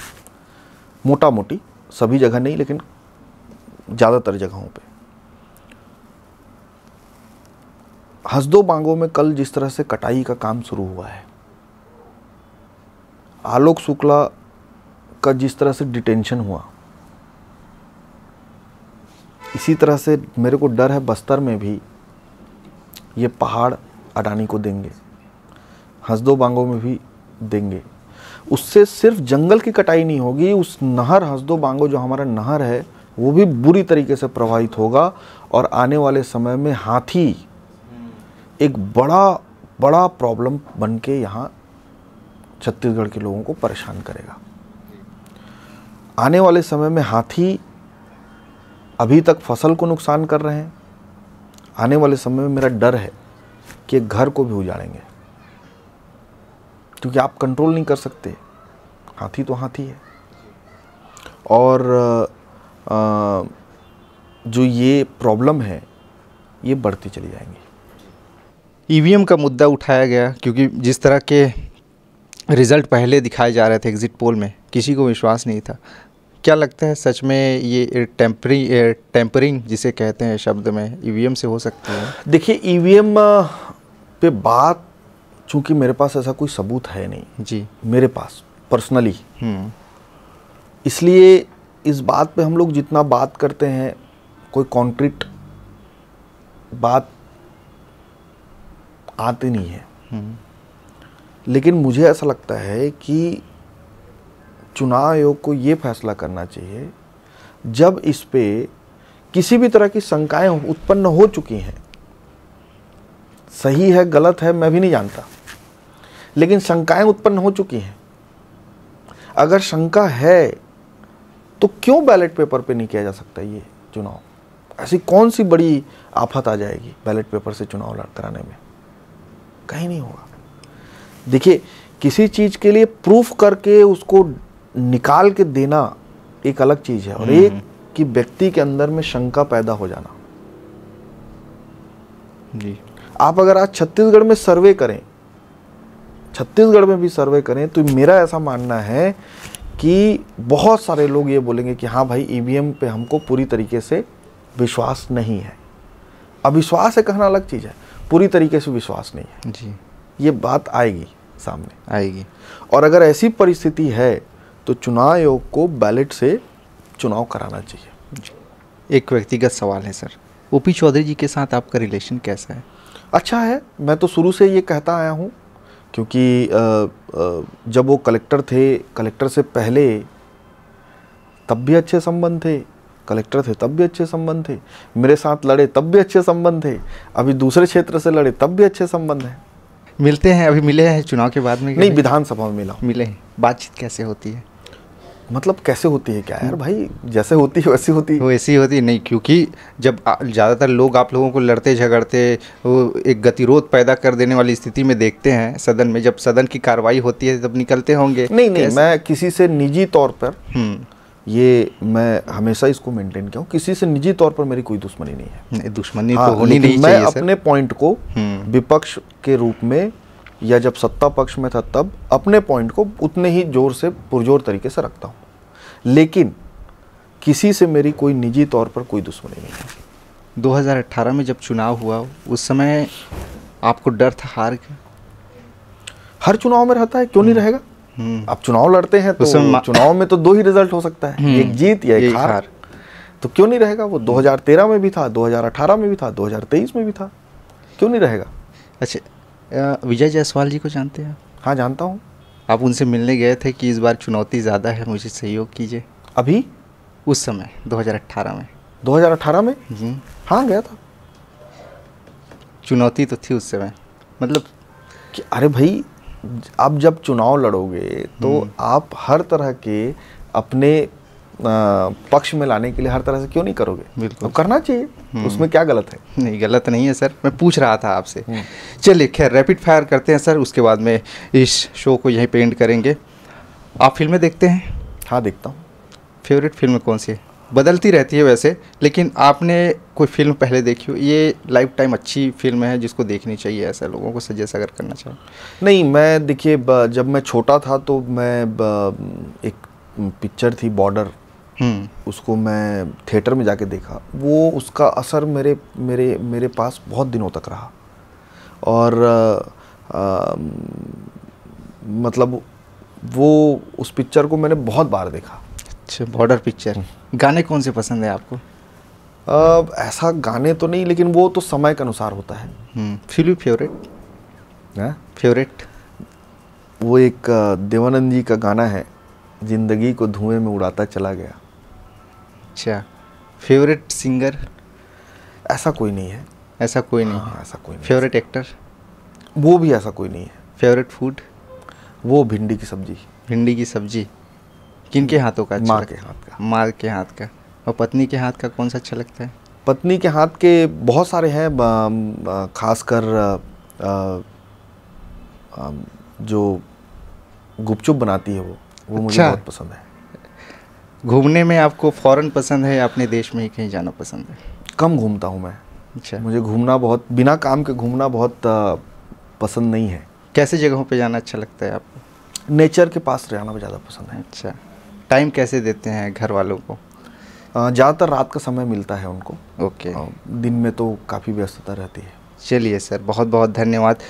मोटा मोटी सभी जगह नहीं लेकिन ज़्यादातर जगहों पे हसदो बांगों में कल जिस तरह से कटाई का काम शुरू हुआ है आलोक शुक्ला का जिस तरह से डिटेंशन हुआ इसी तरह से मेरे को डर है बस्तर में भी ये पहाड़ अडानी को देंगे हंसदो बांगों में भी देंगे उससे सिर्फ जंगल की कटाई नहीं होगी उस नहर हंसदो बांगो जो हमारा नहर है वो भी बुरी तरीके से प्रभावित होगा और आने वाले समय में हाथी एक बड़ा बड़ा प्रॉब्लम बन के यहाँ छत्तीसगढ़ के लोगों को परेशान करेगा आने वाले समय में हाथी अभी तक फसल को नुकसान कर रहे हैं आने वाले समय में मेरा डर है कि घर को भी उजाड़ेंगे क्योंकि आप कंट्रोल नहीं कर सकते हाथी तो हाथी है और जो ये प्रॉब्लम है ये बढ़ती चली जाएंगी ईवीएम का मुद्दा उठाया गया क्योंकि जिस तरह के रिज़ल्ट पहले दिखाए जा रहे थे एग्ज़िट पोल में किसी को विश्वास नहीं था क्या लगता है सच में ये टेम्परी टेम्परिंग जिसे कहते हैं शब्द में ईवीएम से हो सकती है देखिए ईवीएम पे बात चूंकि मेरे पास ऐसा कोई सबूत है नहीं जी मेरे पास पर्सनली हम्म। इसलिए इस बात पे हम लोग जितना बात करते हैं कोई कॉन्क्रीट बात आती नहीं है हम्म। लेकिन मुझे ऐसा लगता है कि चुनाव आयोग को ये फैसला करना चाहिए जब इस पे किसी भी तरह की शंकाएं उत्पन्न हो चुकी हैं सही है गलत है मैं भी नहीं जानता लेकिन शंकाएं उत्पन्न हो चुकी हैं अगर शंका है तो क्यों बैलेट पेपर पे नहीं किया जा सकता ये चुनाव ऐसी कौन सी बड़ी आफत आ जाएगी बैलेट पेपर से चुनाव कराने में कहीं नहीं होगा देखिए किसी चीज़ के लिए प्रूफ करके उसको निकाल के देना एक अलग चीज़ है और हम्म। एक कि व्यक्ति के अंदर में शंका पैदा हो जाना जी आप अगर आज छत्तीसगढ़ में सर्वे करें छत्तीसगढ़ में भी सर्वे करें तो मेरा ऐसा मानना है कि बहुत सारे लोग ये बोलेंगे कि हाँ भाई ई e पे हमको पूरी तरीके से विश्वास नहीं है अविश्वास है कहना अलग चीज़ है पूरी तरीके से विश्वास नहीं है जी ये बात आएगी सामने आएगी और अगर ऐसी परिस्थिति है तो चुनाव आयोग को बैलेट से चुनाव कराना चाहिए एक व्यक्तिगत सवाल है सर ओपी चौधरी जी के साथ आपका रिलेशन कैसा है अच्छा है मैं तो शुरू से ये कहता आया हूँ क्योंकि आ, आ, जब वो कलेक्टर थे कलेक्टर से पहले तब भी अच्छे संबंध थे कलेक्टर थे तब भी अच्छे संबंध थे मेरे साथ लड़े तब भी अच्छे संबंध थे अभी दूसरे क्षेत्र से लड़े तब भी अच्छे संबंध हैं मिलते हैं अभी मिले हैं चुनाव के बाद में नहीं विधानसभा में मिला मिले बातचीत कैसे होती है मतलब कैसे होती है क्या यार भाई जैसे होती है वैसी होती है वो ऐसी होती है नहीं क्योंकि जब ज़्यादातर लोग आप लोगों को लड़ते झगड़ते वो एक गतिरोध पैदा कर देने वाली स्थिति में देखते हैं सदन में जब सदन की कार्रवाई होती है तब निकलते होंगे नहीं नहीं मैं किसी से निजी तौर पर हम्म। ये मैं हमेशा इसको मेंटेन किया हूँ किसी से निजी तौर पर मेरी कोई दुश्मनी नहीं है नहीं, दुश्मनी तो हाँ, तो होनी नहीं मैं चाहिए अपने पॉइंट को हम्म। विपक्ष के रूप में या जब सत्ता पक्ष में था तब अपने पॉइंट को उतने ही जोर से पुरजोर तरीके से रखता हूँ लेकिन किसी से मेरी कोई निजी तौर पर कोई दुश्मनी नहीं है 2018 में जब चुनाव हुआ उस समय आपको डर था हार का हर चुनाव में रहता है क्यों नहीं हम्म। रहेगा आप हम्म। चुनाव लड़ते हैं तो चुनाव में तो दो ही रिजल्ट हो सकता है हम्म। एक जीत या एक हार तो क्यों नहीं रहेगा वो 2013 में भी था 2018 में भी था 2023 में भी था क्यों नहीं रहेगा अच्छा विजय जायसवाल जी को जानते हैं हाँ जानता हूँ आप उनसे मिलने गए थे कि इस बार चुनौती ज़्यादा है मुझे सहयोग कीजिए अभी उस समय 2018 में 2018 में जी हाँ गया था चुनौती तो थी उस समय मतलब कि अरे भाई आप जब चुनाव लड़ोगे तो हम्म। आप हर तरह के अपने पक्ष में लाने के लिए हर तरह से क्यों नहीं करोगे बिल्कुल तो करना चाहिए हम्म। उसमें क्या गलत है नहीं गलत नहीं है सर मैं पूछ रहा था आपसे हम्म। चलिए खैर रैपिड फायर करते हैं सर उसके बाद में इस शो को यहीं पेंट करेंगे आप फिल्में देखते हैं हाँ देखता हूँ फेवरेट फिल्म कौन सी है बदलती रहती है वैसे लेकिन आपने कोई फिल्म पहले देखी हो ये लाइफ टाइम अच्छी फिल्म है जिसको देखनी चाहिए ऐसे लोगों को सजेस्ट अगर करना चाहिए नहीं मैं देखिए जब मैं छोटा था तो मैं एक पिक्चर थी बॉर्डर हम्म। उसको मैं थिएटर में जाके देखा वो उसका असर मेरे मेरे मेरे पास बहुत दिनों तक रहा और आ, आ, मतलब वो उस पिक्चर को मैंने बहुत बार देखा अच्छा बॉर्डर पिक्चर गाने कौन से पसंद है आपको अब ऐसा गाने तो नहीं लेकिन वो तो समय के अनुसार होता है फिल्म फेवरेट फेवरेट वो एक देवानंद जी का गाना है जिंदगी को धुएं में उड़ाता चला गया अच्छा फेवरेट सिंगर ऐसा कोई नहीं है ऐसा कोई नहीं हाँ, ऐसा कोई नहीं फेवरेट एक्टर वो भी ऐसा कोई नहीं है फेवरेट फूड वो भिंडी की सब्जी भिंडी की सब्जी किनके हाथों का अच्छा माँ के हाथ का माँ के हाथ का और पत्नी के हाथ का कौन सा अच्छा लगता है पत्नी के हाथ के बहुत सारे हैं खासकर जो गुपचुप बनाती है वो वो मुझे अच्छा। बहुत पसंद है घूमने में आपको फॉरेन पसंद है या अपने देश में ही कहीं जाना पसंद है कम घूमता हूँ मैं अच्छा मुझे घूमना बहुत बिना काम के घूमना बहुत पसंद नहीं है कैसे जगहों पे जाना अच्छा लगता है आपको नेचर के पास रहना ज़्यादा पसंद है अच्छा टाइम कैसे देते हैं घर वालों को ज़्यादातर रात का समय मिलता है उनको ओके दिन में तो काफ़ी व्यस्तता रहती है चलिए सर बहुत बहुत धन्यवाद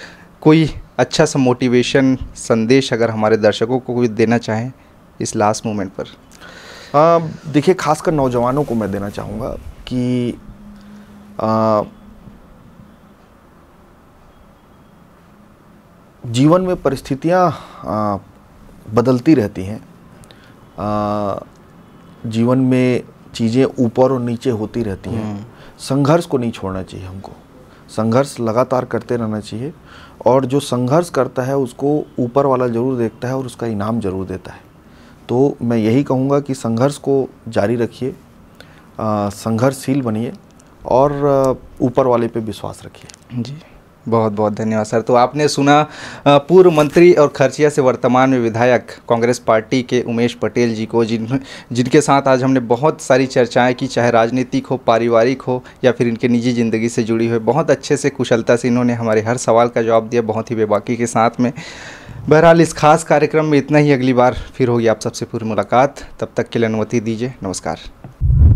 कोई अच्छा सा मोटिवेशन संदेश अगर हमारे दर्शकों को कोई देना चाहें इस लास्ट मोमेंट पर देखिए खासकर नौजवानों को मैं देना चाहूँगा कि आ, जीवन में परिस्थितियाँ बदलती रहती हैं आ, जीवन में चीज़ें ऊपर और नीचे होती रहती हैं हम्म। संघर्ष को नहीं छोड़ना चाहिए हमको संघर्ष लगातार करते रहना चाहिए और जो संघर्ष करता है उसको ऊपर वाला ज़रूर देखता है और उसका इनाम ज़रूर देता है तो मैं यही कहूँगा कि संघर्ष को जारी रखिए संघर्षशील बनिए और ऊपर वाले पे विश्वास रखिए जी बहुत बहुत धन्यवाद सर तो आपने सुना पूर्व मंत्री और खर्चिया से वर्तमान में विधायक कांग्रेस पार्टी के उमेश पटेल जी को जिन जिनके साथ आज हमने बहुत सारी चर्चाएं की चाहे राजनीतिक हो पारिवारिक हो या फिर इनके निजी ज़िंदगी से जुड़ी हुई बहुत अच्छे से कुशलता से इन्होंने हमारे हर सवाल का जवाब दिया बहुत ही बेबाकी के साथ में बहरहाल इस खास कार्यक्रम में इतना ही अगली बार फिर होगी आप सबसे पूरी मुलाकात तब तक के लिए अनुमति दीजिए नमस्कार